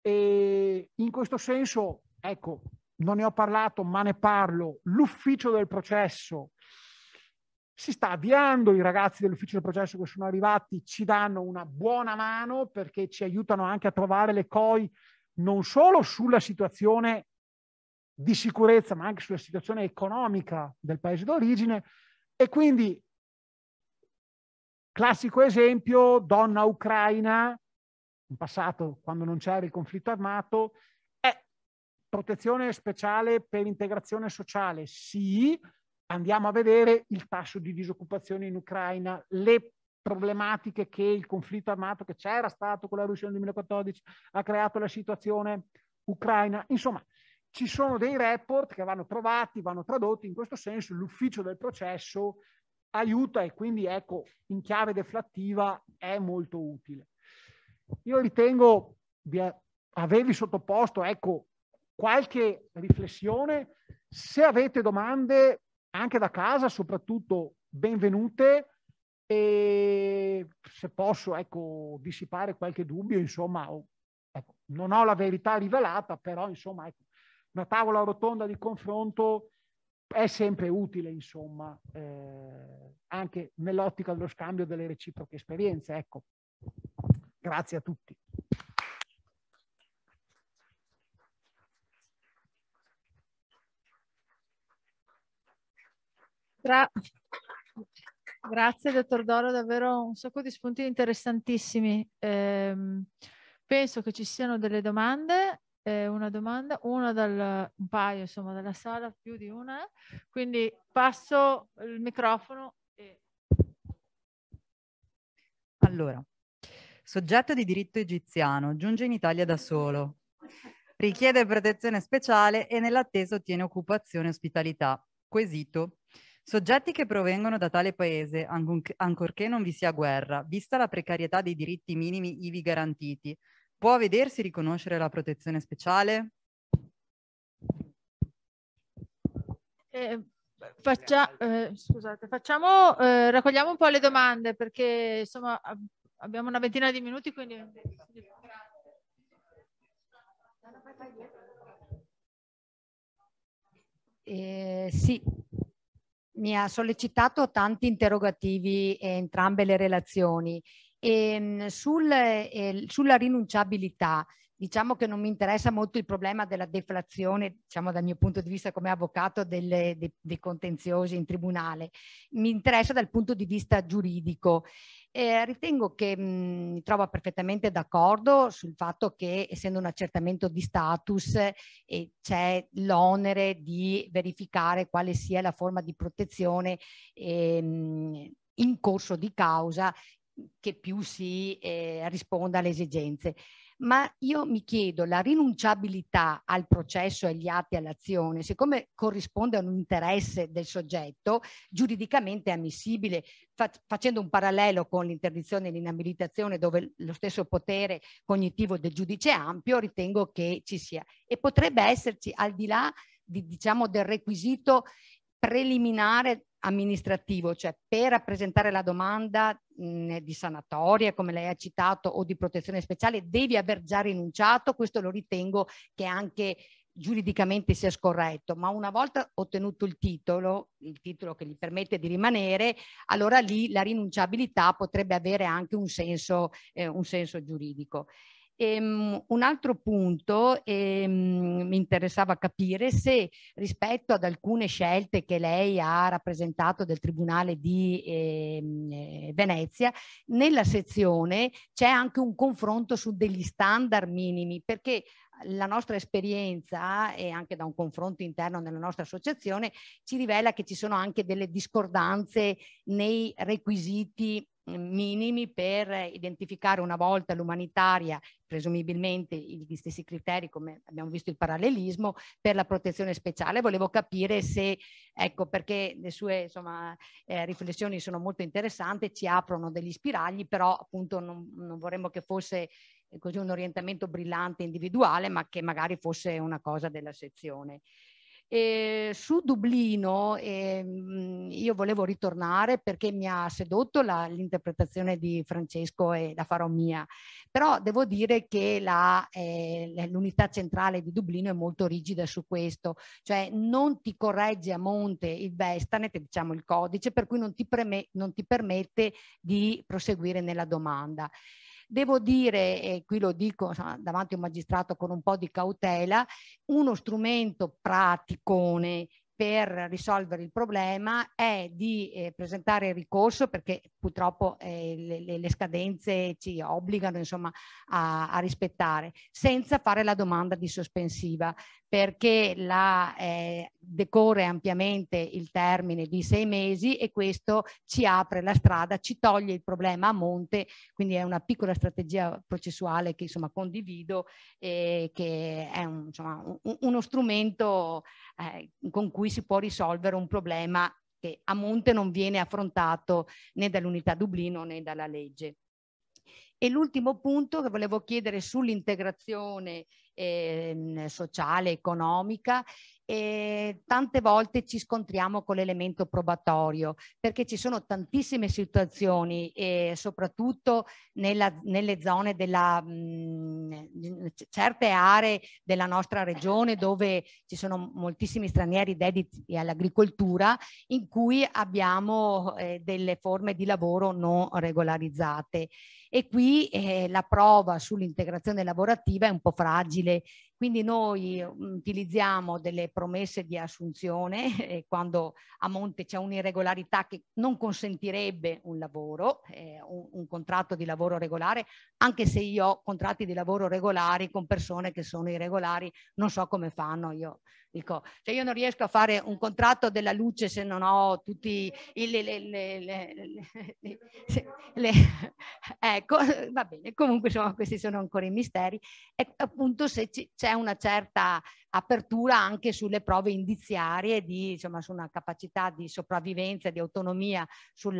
Speaker 5: e in questo senso, ecco, non ne ho parlato, ma ne parlo, l'ufficio del processo si sta avviando, i ragazzi dell'ufficio del processo che sono arrivati ci danno una buona mano perché ci aiutano anche a trovare le COI non solo sulla situazione di sicurezza ma anche sulla situazione economica del paese d'origine e quindi classico esempio donna ucraina in passato quando non c'era il conflitto armato è protezione speciale per integrazione sociale sì Andiamo a vedere il tasso di disoccupazione in Ucraina, le problematiche che il conflitto armato che c'era stato con la Russia nel 2014 ha creato la situazione ucraina. Insomma, ci sono dei report che vanno trovati, vanno tradotti, in questo senso l'ufficio del processo aiuta e quindi ecco, in chiave deflattiva è molto utile. Io ritengo di avervi sottoposto ecco, qualche riflessione. Se avete domande anche da casa, soprattutto benvenute e se posso ecco, dissipare qualche dubbio, insomma, ecco, non ho la verità rivelata, però insomma, ecco, una tavola rotonda di confronto è sempre utile, insomma, eh, anche nell'ottica dello scambio delle reciproche esperienze. Ecco. Grazie a tutti.
Speaker 2: Tra... Grazie, dottor Doro, davvero un sacco di spunti interessantissimi. Eh, penso che ci siano delle domande, eh, una domanda, una dal, un paio insomma dalla sala, più di una, quindi passo il microfono. E...
Speaker 6: Allora, soggetto di diritto egiziano, giunge in Italia da solo, richiede protezione speciale e nell'attesa ottiene occupazione e ospitalità. Quesito, Soggetti che provengono da tale paese, ancorché non vi sia guerra, vista la precarietà dei diritti minimi ivi garantiti, può vedersi riconoscere la protezione speciale? Eh, faccia, eh, scusate, facciamo, eh, raccogliamo un po' le
Speaker 2: domande perché insomma abbiamo una ventina di minuti quindi...
Speaker 7: Eh, sì, mi ha sollecitato tanti interrogativi eh, entrambe le relazioni. E, ehm, sul, eh, sulla rinunciabilità, diciamo che non mi interessa molto il problema della deflazione, diciamo dal mio punto di vista come avvocato delle, dei, dei, contenziosi in tribunale, mi interessa dal punto di vista giuridico. Eh, ritengo che mh, mi trovo perfettamente d'accordo sul fatto che essendo un accertamento di status eh, c'è l'onere di verificare quale sia la forma di protezione ehm, in corso di causa che più si eh, risponda alle esigenze ma io mi chiedo la rinunciabilità al processo e agli atti all'azione, siccome corrisponde a un interesse del soggetto, giuridicamente è ammissibile, fac facendo un parallelo con l'interdizione e l'inabilitazione dove lo stesso potere cognitivo del giudice è ampio, ritengo che ci sia. E potrebbe esserci al di là di, diciamo, del requisito preliminare amministrativo, cioè per rappresentare la domanda mh, di sanatoria, come lei ha citato, o di protezione speciale, devi aver già rinunciato, questo lo ritengo che anche giuridicamente sia scorretto, ma una volta ottenuto il titolo, il titolo che gli permette di rimanere, allora lì la rinunciabilità potrebbe avere anche un senso, eh, un senso giuridico. Ehm, un altro punto ehm, mi interessava capire se rispetto ad alcune scelte che lei ha rappresentato del Tribunale di ehm, eh, Venezia, nella sezione c'è anche un confronto su degli standard minimi, perché la nostra esperienza e anche da un confronto interno nella nostra associazione ci rivela che ci sono anche delle discordanze nei requisiti minimi per identificare una volta l'umanitaria, presumibilmente gli stessi criteri come abbiamo visto il parallelismo, per la protezione speciale. Volevo capire se, ecco perché le sue insomma, eh, riflessioni sono molto interessanti, ci aprono degli spiragli, però appunto non, non vorremmo che fosse eh, così un orientamento brillante individuale, ma che magari fosse una cosa della sezione. E su Dublino eh, io volevo ritornare perché mi ha sedotto l'interpretazione di Francesco e la farò mia, però devo dire che eh, l'unità eh, centrale di Dublino è molto rigida su questo, cioè non ti corregge a monte il Vestanet, diciamo il codice, per cui non ti, non ti permette di proseguire nella domanda. Devo dire, e qui lo dico insomma, davanti a un magistrato con un po' di cautela, uno strumento praticone per risolvere il problema è di eh, presentare il ricorso perché purtroppo eh, le, le, scadenze ci obbligano insomma, a, a, rispettare senza fare la domanda di sospensiva perché la eh, decorre ampiamente il termine di sei mesi e questo ci apre la strada, ci toglie il problema a monte, quindi è una piccola strategia processuale che insomma condivido e eh, che è un, insomma, un, uno strumento eh, con cui si può risolvere un problema che a monte non viene affrontato né dall'unità Dublino né dalla legge. E l'ultimo punto che volevo chiedere sull'integrazione eh, sociale, economica, eh, tante volte ci scontriamo con l'elemento probatorio perché ci sono tantissime situazioni, eh, soprattutto nella, nelle zone della, mh, mm, certe aree della nostra regione dove ci sono moltissimi stranieri dediti all'agricoltura, in cui abbiamo eh, delle forme di lavoro non regolarizzate. E qui eh, la prova sull'integrazione lavorativa è un po' fragile, quindi noi mm, utilizziamo delle promesse di assunzione eh, quando a monte c'è un'irregolarità che non consentirebbe un lavoro, eh, un, un, contratto di lavoro regolare, anche se io ho contratti di lavoro regolari con persone che sono irregolari, non so come fanno io. Dico, cioè io non riesco a fare un contratto della luce se non ho tutti i... Le, le, le, ecco, va bene, comunque insomma questi sono ancora i misteri e appunto se c'è una certa apertura anche sulle prove indiziarie, di, insomma su una capacità di sopravvivenza, di autonomia sul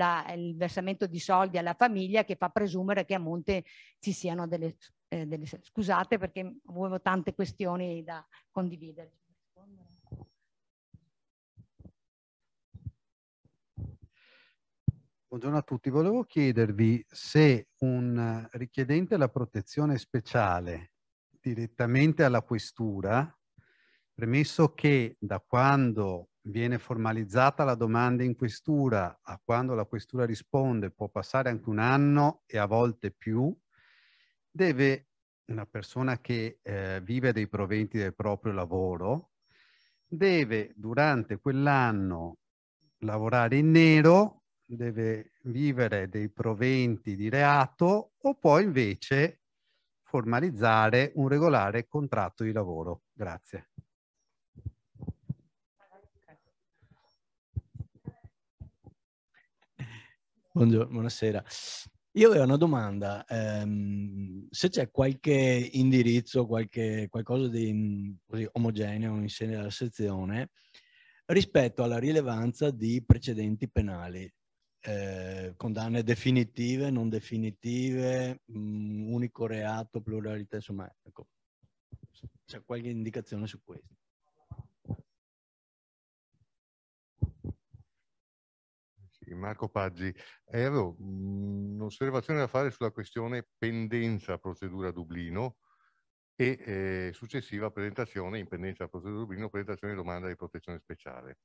Speaker 7: versamento di soldi alla famiglia che fa presumere che a monte ci siano delle... Eh, delle scusate perché avevo tante questioni da condividere.
Speaker 8: Buongiorno a tutti, volevo chiedervi se un richiedente la protezione speciale direttamente alla questura, premesso che da quando viene formalizzata la domanda in questura a quando la questura risponde può
Speaker 5: passare anche un anno e a volte più, deve una persona che eh, vive dei proventi del proprio lavoro, deve durante quell'anno lavorare in nero deve vivere dei proventi di reato o può invece formalizzare
Speaker 4: un
Speaker 8: regolare contratto di lavoro. Grazie. Buongiorno, buonasera. Io avevo una domanda, ehm, se c'è qualche indirizzo, qualche, qualcosa di mm, così, omogeneo in sede alla sezione rispetto alla rilevanza di precedenti penali eh, condanne definitive, non definitive, mh, mm, unico reato, pluralità, insomma, ecco, c'è qualche indicazione su questo. Marco Paggi, eh, avevo mm, un'osservazione da fare sulla questione pendenza procedura Dublino e eh, successiva presentazione in pendenza procedura Dublino, presentazione di domanda di protezione speciale.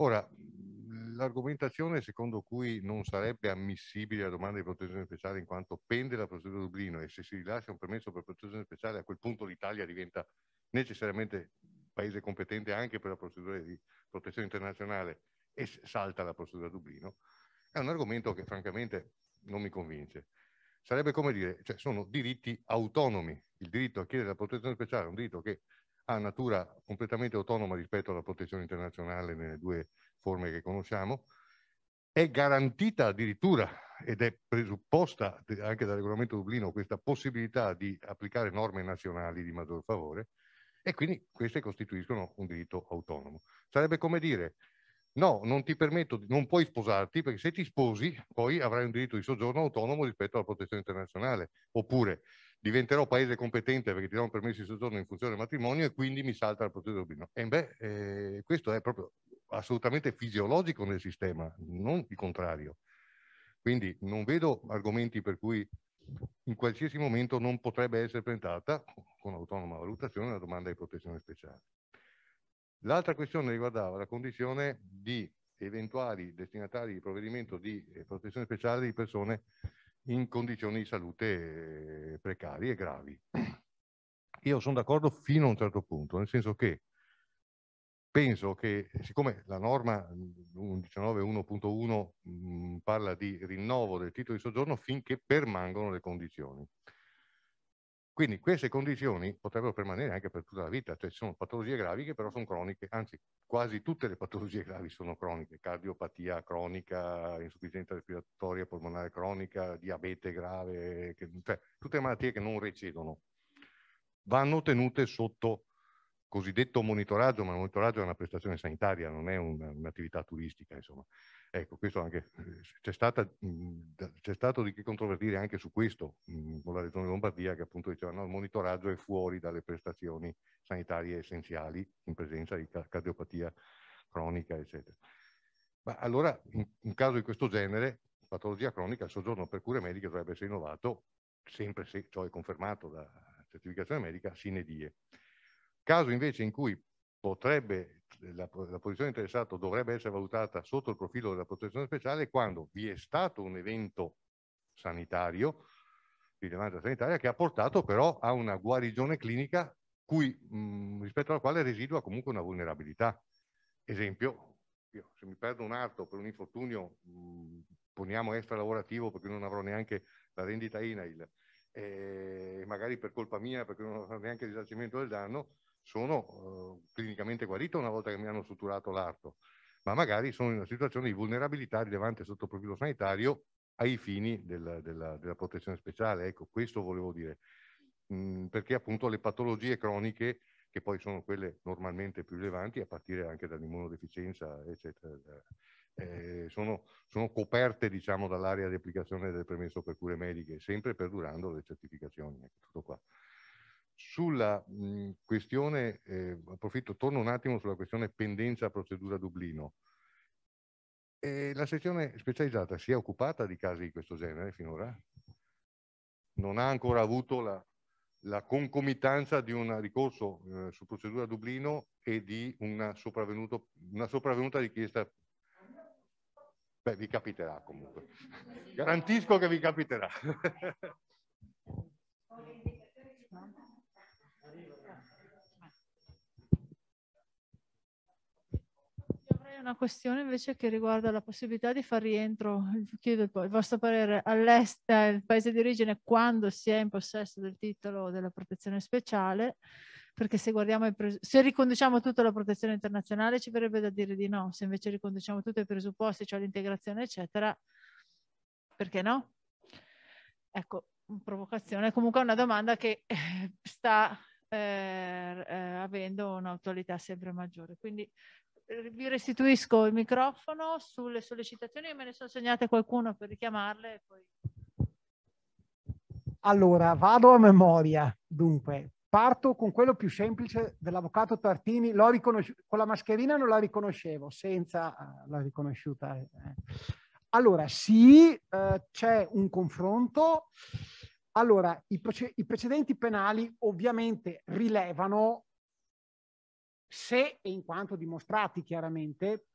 Speaker 8: Ora, l'argomentazione secondo cui non sarebbe ammissibile la domanda di protezione speciale in quanto pende la procedura di Dublino e se si rilascia un permesso per protezione speciale a quel punto l'Italia diventa necessariamente paese competente anche per la procedura di protezione internazionale e salta la procedura di Dublino, è un argomento che francamente non mi convince. Sarebbe come dire, cioè sono diritti autonomi, il diritto a chiedere la protezione speciale è un diritto che ha natura completamente autonoma rispetto alla protezione internazionale nelle due forme che conosciamo, è garantita addirittura ed è presupposta anche dal regolamento Dublino questa possibilità di applicare norme nazionali di maggior favore e quindi queste costituiscono un diritto autonomo. Sarebbe come dire no, non ti permetto, non puoi sposarti perché se ti sposi poi avrai un diritto di soggiorno autonomo rispetto alla protezione internazionale oppure diventerò paese competente perché ti do un permesso di soggiorno in funzione del matrimonio e quindi mi salta la protezione Dublino. E beh, eh, questo è proprio assolutamente fisiologico nel sistema, non il contrario. Quindi non vedo argomenti per cui in qualsiasi momento non potrebbe essere presentata con autonoma valutazione la domanda di protezione speciale. L'altra questione riguardava la condizione di eventuali destinatari di provvedimento di eh, protezione speciale di persone in condizioni di salute eh, precarie e gravi. Io sono d'accordo fino a un certo punto, nel senso che penso che siccome la norma 19.1.1 mhmm, mhmm, parla di rinnovo del titolo di soggiorno finché permangono le condizioni. Quindi queste condizioni potrebbero permanere anche per tutta la vita, cioè ci sono patologie gravi che però sono croniche, anzi quasi tutte le patologie gravi sono croniche, cardiopatia cronica, insufficienza respiratoria polmonare cronica, diabete grave, che, cioè tutte le malattie che non recedono, vanno tenute sotto cosiddetto monitoraggio, ma il monitoraggio è una prestazione sanitaria, non è un'attività un turistica, insomma. Ecco, questo anche eh, c'è, stato di che controvertire anche su questo mh, con la Regione Lombardia che appunto diceva no, il monitoraggio è fuori dalle prestazioni sanitarie essenziali in presenza di cardiopatia cronica, eccetera. Ma allora, in un caso di questo genere, patologia cronica, il soggiorno per cure mediche dovrebbe essere innovato, sempre se ciò è confermato da certificazione medica, sine die. Caso invece in cui potrebbe, la, la posizione interessata dovrebbe essere valutata sotto il profilo della protezione speciale quando vi è stato un evento sanitario, rilevanza sanitaria, che ha portato però a una guarigione clinica cui, mh, rispetto alla quale residua comunque una vulnerabilità. Esempio, io, se mi perdo un arto per un infortunio, mh, poniamo extra lavorativo perché non avrò neanche la rendita INAIL, eh, magari per colpa mia perché non avrò neanche il risarcimento del danno, sono eh, clinicamente guarito una volta che mi hanno strutturato l'arto, ma magari sono in una situazione di vulnerabilità rilevante sotto profilo sanitario ai fini del, della, della, protezione speciale. Ecco, questo volevo dire, mm, perché appunto le patologie croniche, che poi sono quelle normalmente più rilevanti, a partire anche dall'immunodeficienza, eccetera, eh, eh sono, sono, coperte diciamo, dall'area di applicazione del permesso per cure mediche, sempre perdurando le certificazioni. Ecco, tutto qua. Sulla mh, questione, eh, approfitto, torno un attimo sulla questione pendenza procedura Dublino. E la sezione specializzata si è occupata di casi di questo genere finora? Non ha ancora avuto la, la concomitanza di un ricorso eh, su procedura Dublino e di una, una sopravvenuta richiesta? Beh, vi capiterà comunque. Garantisco che vi capiterà.
Speaker 2: una questione invece che riguarda la possibilità di far rientro, chiedo il vostro parere, all'estero, il paese di origine, quando si è in possesso del titolo della protezione speciale, perché se, guardiamo se riconduciamo tutto alla protezione internazionale ci verrebbe da dire di no, se invece riconduciamo tutti ai presupposti, cioè l'integrazione eccetera, perché no? Ecco, provocazione, comunque è una domanda che eh, sta eh, eh avendo un'attualità sempre maggiore. Quindi eh, vi restituisco il microfono sulle sollecitazioni, me ne sono segnate qualcuno per richiamarle. Poi...
Speaker 5: Allora, vado a memoria. Dunque, parto con quello più semplice dell'avvocato Tartini. L'ho con la mascherina non la riconoscevo, senza eh, l'ho riconosciuta. Eh. Allora, sì, eh, c'è un confronto. Allora, i, i precedenti penali ovviamente rilevano se e in quanto dimostrati chiaramente,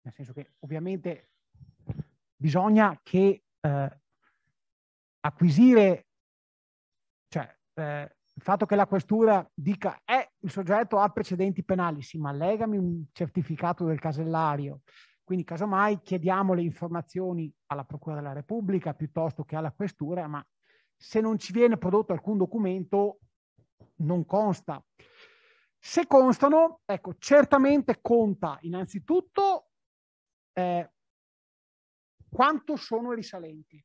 Speaker 5: nel senso che ovviamente bisogna che eh, acquisire, cioè eh, il fatto che la questura dica eh, il soggetto ha precedenti penali, sì, ma legami un certificato del casellario. Quindi casomai chiediamo le informazioni alla Procura della Repubblica piuttosto che alla questura, ma se non ci viene prodotto alcun documento non consta. Se constano, ecco, certamente conta innanzitutto eh, quanto sono risalenti,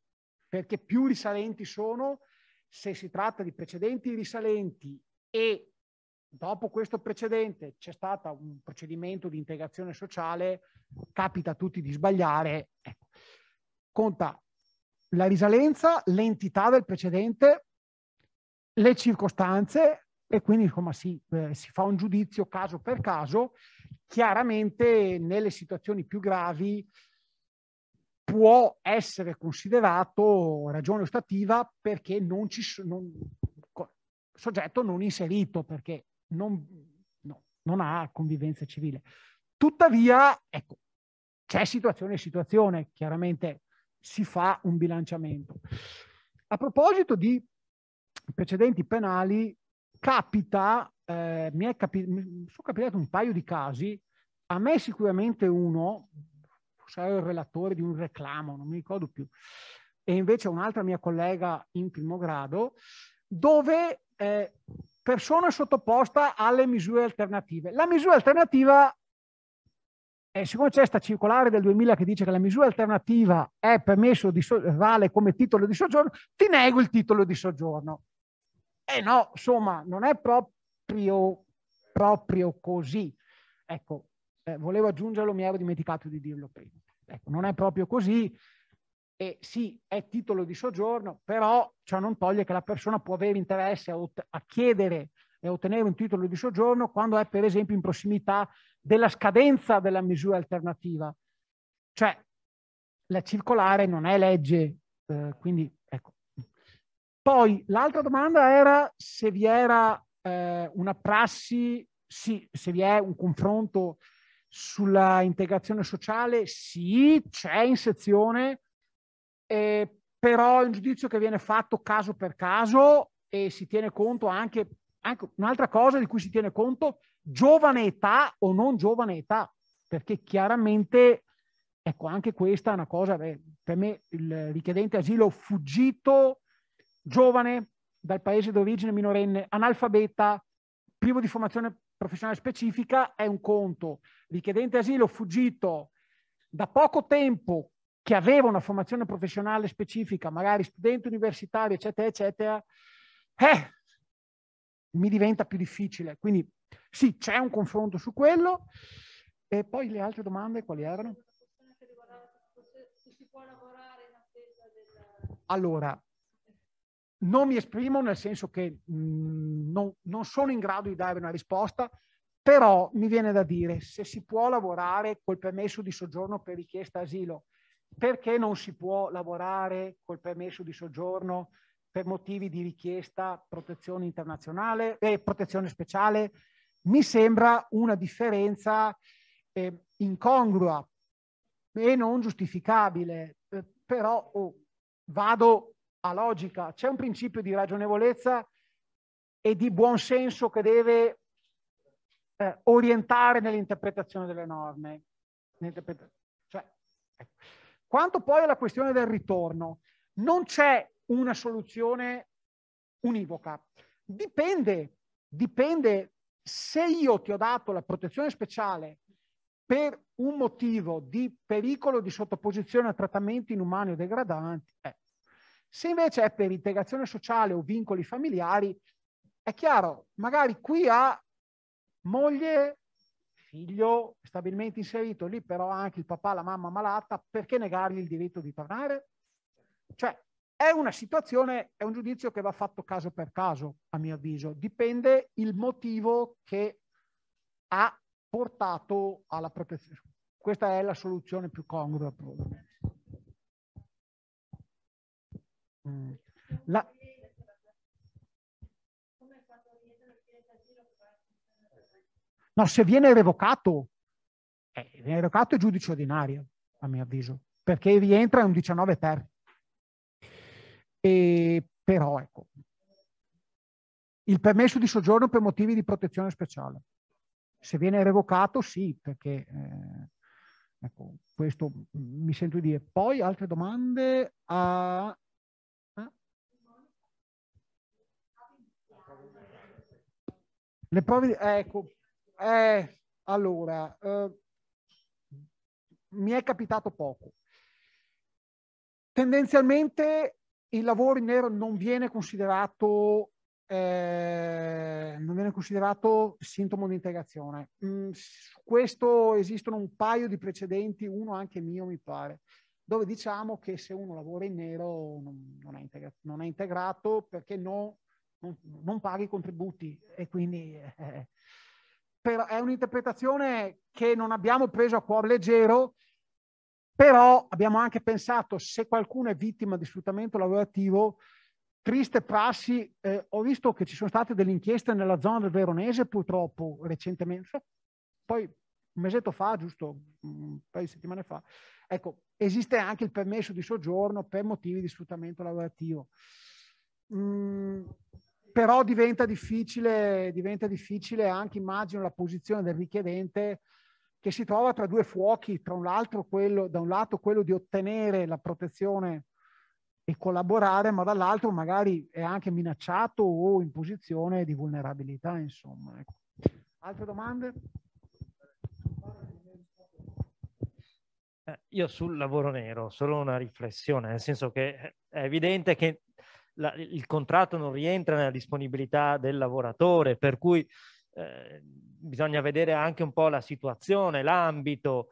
Speaker 5: perché più risalenti sono, se si tratta di precedenti risalenti e dopo questo precedente c'è stato un procedimento di integrazione sociale, capita a tutti di sbagliare, ecco. conta la risalenza, l'entità del precedente, le circostanze, e quindi insomma si, eh, si, fa un giudizio caso per caso. Chiaramente nelle situazioni più gravi può essere considerato ragione ostativa perché non ci sono soggetto non inserito perché non, no, non ha convivenza civile. Tuttavia, ecco, c'è situazione e situazione, chiaramente si fa un bilanciamento. A proposito di precedenti penali, Capita, eh, mi, è capi- sono capitato un paio di casi, a me sicuramente uno, sarà il relatore di un reclamo, non mi ricordo più, e invece un'altra mia collega in primo grado, dove eh, persona sottoposta alle misure alternative. La misura alternativa, eh, siccome c'è sta circolare del 2000 che dice che la misura alternativa è permesso di so- vale come titolo di soggiorno, ti nego il titolo di soggiorno. Eh no, insomma, non è proprio, proprio così. Ecco, eh, volevo aggiungerlo, mi ero dimenticato di dirlo prima. Ecco, non è proprio così. E sì, è titolo di soggiorno, però ciò non toglie che la persona può avere interesse a, a chiedere e ottenere un titolo di soggiorno quando è per esempio in prossimità della scadenza della misura alternativa. Cioè la circolare non è legge, eh, quindi poi l'altra domanda era se vi era eh, una prassi, sì, se vi è un confronto sulla integrazione sociale, sì, c'è in sezione, eh, però è un giudizio che viene fatto caso per caso e si tiene conto anche, anche un'altra cosa di cui si tiene conto, giovane età o non giovane età, perché chiaramente Ecco, anche questa è una cosa, beh, per me il richiedente asilo fuggito giovane, dal paese d'origine minorenne, analfabeta, privo di formazione professionale specifica, è un conto. Richiedente asilo fuggito da poco tempo, che aveva una formazione professionale specifica, magari studente universitario, eccetera, eccetera, eh, mi diventa più difficile. Quindi sì, c'è un confronto su quello. E poi le altre domande quali erano? Allora, non mi esprimo nel senso che mh, mm, non, non, sono in grado di dare una risposta, però mi viene da dire se si può lavorare col permesso di soggiorno per richiesta asilo, perché non si può lavorare col permesso di soggiorno per motivi di richiesta protezione internazionale e eh, protezione speciale? Mi sembra una differenza eh, incongrua e non giustificabile, eh, però oh, vado ha logica, c'è un principio di ragionevolezza e di buonsenso che deve eh, orientare nell'interpretazione delle norme. Cioè, ecco. Quanto poi alla questione del ritorno, non c'è una soluzione univoca. Dipende, dipende se io ti ho dato la protezione speciale per un motivo di pericolo di sottoposizione a trattamenti inumani o degradanti, eh, se invece è per integrazione sociale o vincoli familiari, è chiaro, magari qui ha moglie, figlio stabilmente inserito, lì però anche il papà, la mamma malata, perché negargli il diritto di tornare? Cioè, è una situazione, è un giudizio che va fatto caso per caso, a mio avviso. Dipende il motivo che ha portato alla protezione. Questa è la soluzione più congrua. Proprio. Mm. La... No, se viene revocato, eh, viene revocato è giudice ordinario, a mio avviso, perché rientra in un 19 ter. E, però, ecco, il permesso di soggiorno per motivi di protezione speciale. Se viene revocato, sì, perché eh, ecco, questo mi sento di dire. Poi altre domande? A... Le prove, ecco, eh, allora, eh, mi è capitato poco. Tendenzialmente il lavoro in nero non viene considerato, eh, non viene considerato sintomo di integrazione. Mm, su questo esistono un paio di precedenti, uno anche mio mi pare, dove diciamo che se uno lavora in nero non, non, è, integra non è integrato perché no, non, non paghi i contributi e quindi eh, però è un'interpretazione che non abbiamo preso a cuore leggero, però abbiamo anche pensato se qualcuno è vittima di sfruttamento lavorativo, triste prassi, eh, ho visto che ci sono state delle inchieste nella zona del Veronese purtroppo recentemente, poi un mesetto fa, giusto un paio di settimane fa, ecco, esiste anche il permesso di soggiorno per motivi di sfruttamento lavorativo. Mm, però diventa difficile, diventa difficile anche, immagino, la posizione del richiedente che si trova tra due fuochi, tra un quello, da un lato quello di ottenere la protezione e collaborare, ma dall'altro magari è anche minacciato o in posizione di vulnerabilità, insomma. Ecco. Altre domande?
Speaker 4: Eh, io sul lavoro nero, solo una riflessione, nel senso che è evidente che la, il contratto non rientra nella disponibilità del lavoratore, per cui eh, bisogna vedere anche un po' la situazione, l'ambito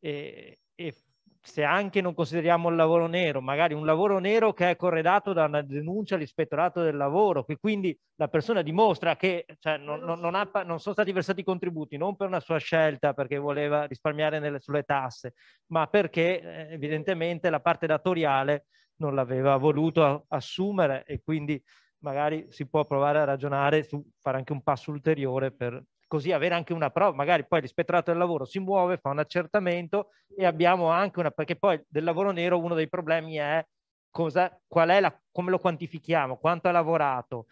Speaker 4: e, e, se anche non consideriamo il lavoro nero, magari un lavoro nero che è corredato da una denuncia all'ispettorato del lavoro, che quindi la persona dimostra che cioè, non, non, non, ha, non, sono stati versati i contributi, non per una sua scelta perché voleva risparmiare nelle, sulle tasse, ma perché eh, evidentemente la parte datoriale non l'aveva voluto assumere e quindi magari si può provare a ragionare su fare anche un passo ulteriore per così avere anche una prova, magari poi l'ispettorato del lavoro si muove, fa un accertamento e abbiamo anche una, perché poi del lavoro nero uno dei problemi è cosa, qual è la, come lo quantifichiamo, quanto ha lavorato,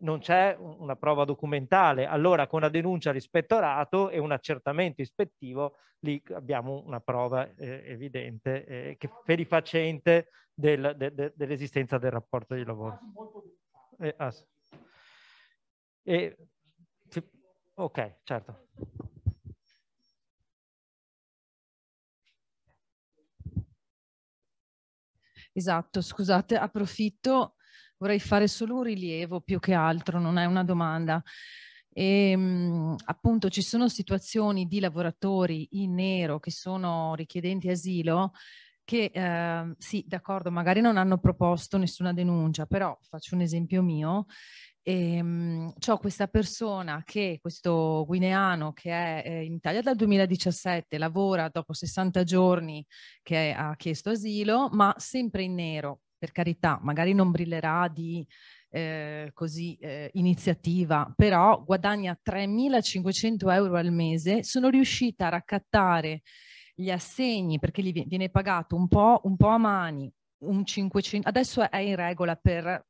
Speaker 4: non c'è una prova documentale. Allora con una denuncia all'ispettorato e un accertamento ispettivo lì abbiamo una prova eh, evidente, eh, che ferifacente del, de, de, dell'esistenza del rapporto di lavoro. Eh, ah, sì. e, ok, certo.
Speaker 1: Esatto, scusate, approfitto vorrei fare solo un rilievo più che altro, non è una domanda. E, ehm, mh, appunto ci sono situazioni di lavoratori in nero che sono richiedenti asilo che eh, sì, d'accordo, magari non hanno proposto nessuna denuncia, però faccio un esempio mio. Ehm, Ho questa persona che, questo guineano che è eh, in Italia dal 2017, lavora dopo 60 giorni che è, ha chiesto asilo, ma sempre in nero, per carità, magari non brillerà di eh, così eh, iniziativa, però guadagna 3.500 euro al mese, sono riuscita a raccattare gli assegni perché gli viene pagato un po', un po a mani, un 500, adesso è in regola per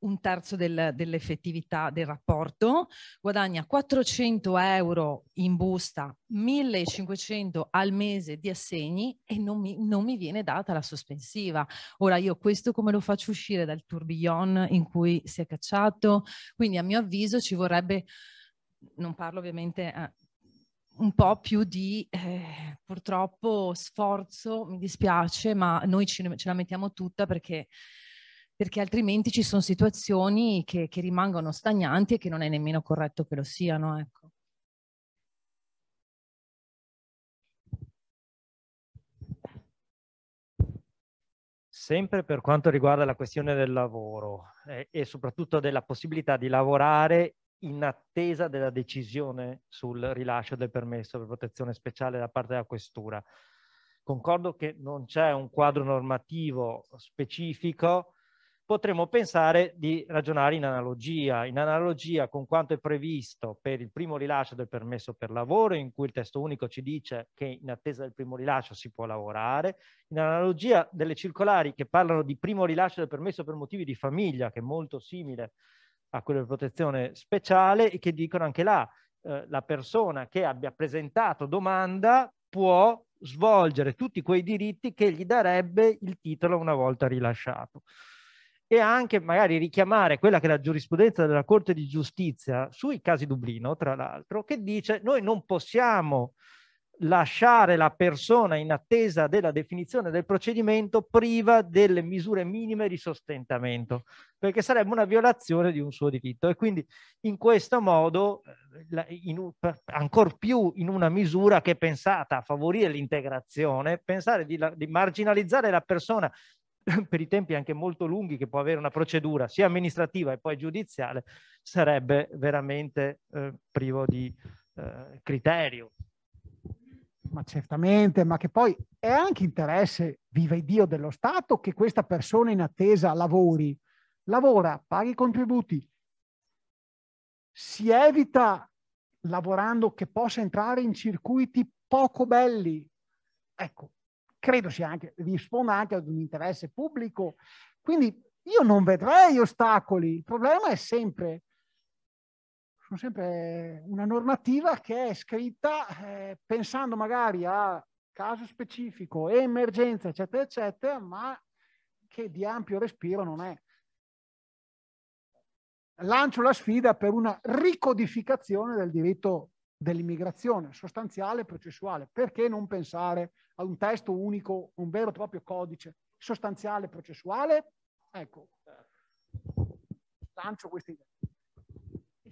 Speaker 1: un terzo del, dell'effettività del rapporto, guadagna 400 euro in busta, 1500 al mese di assegni e non mi, non mi viene data la sospensiva. Ora io questo come lo faccio uscire dal tourbillon in cui si è cacciato? Quindi a mio avviso ci vorrebbe, non parlo ovviamente... Eh, un po' più di eh, purtroppo sforzo, mi dispiace, ma noi ce, ce la mettiamo tutta perché perché altrimenti ci sono situazioni che, che rimangono stagnanti e che non è nemmeno corretto che lo siano. Ecco.
Speaker 4: Sempre per quanto riguarda la questione del lavoro eh, e soprattutto della possibilità di lavorare in attesa della decisione sul rilascio del permesso per protezione speciale da parte della questura. Concordo che non c'è un quadro normativo specifico potremmo pensare di ragionare in analogia, in analogia con quanto è previsto per il primo rilascio del permesso per lavoro, in cui il testo unico ci dice che in attesa del primo rilascio si può lavorare, in analogia delle circolari che parlano di primo rilascio del permesso per motivi di famiglia, che è molto simile a quello di protezione speciale, e che dicono anche là eh, la persona che abbia presentato domanda può svolgere tutti quei diritti che gli darebbe il titolo una volta rilasciato e anche magari richiamare quella che è la giurisprudenza della Corte di Giustizia sui casi Dublino, tra l'altro, che dice noi non possiamo lasciare la persona in attesa della definizione del procedimento priva delle misure minime di sostentamento, perché sarebbe una violazione di un suo diritto e quindi in questo modo, eh, ancor più in una misura che è pensata a favorire l'integrazione, pensare di, di marginalizzare la persona per i tempi anche molto lunghi che può avere una procedura sia amministrativa e poi giudiziale, sarebbe veramente eh, privo di eh, criterio.
Speaker 5: Ma certamente, ma che poi è anche interesse, viva il Dio, dello Stato che questa persona in attesa lavori, lavora, paghi i contributi, si evita lavorando che possa entrare in circuiti poco belli. Ecco, credo sia anche, risponda anche ad un interesse pubblico. Quindi io non vedrei ostacoli, il problema è sempre, sono sempre una normativa che è scritta eh, pensando magari a caso specifico, emergenza, eccetera, eccetera, ma che di ampio respiro non è. Lancio la sfida per una ricodificazione del diritto dell'immigrazione sostanziale e processuale. Perché non pensare a un testo unico, un vero e proprio codice sostanziale e processuale? Ecco, lancio questa idea.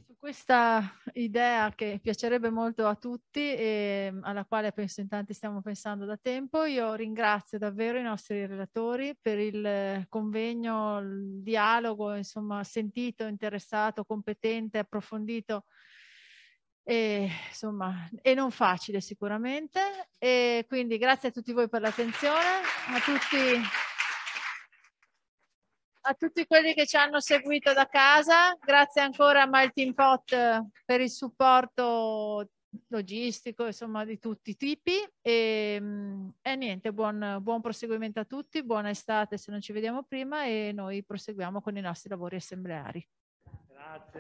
Speaker 5: Su
Speaker 2: questa idea che piacerebbe molto a tutti e alla quale penso in tanti stiamo pensando da tempo, io ringrazio davvero i nostri relatori per il convegno, il dialogo, insomma, sentito, interessato, competente, approfondito e, insomma, e non facile sicuramente. E quindi grazie a tutti voi per l'attenzione, a tutti, a tutti quelli che ci hanno seguito da casa, grazie ancora a Maltin Pot eh, per il supporto logistico, insomma, di tutti i tipi. E, ehm, e niente, buon, buon proseguimento a tutti, buona estate se non ci vediamo prima e noi proseguiamo con i nostri lavori assembleari.
Speaker 3: Grazie.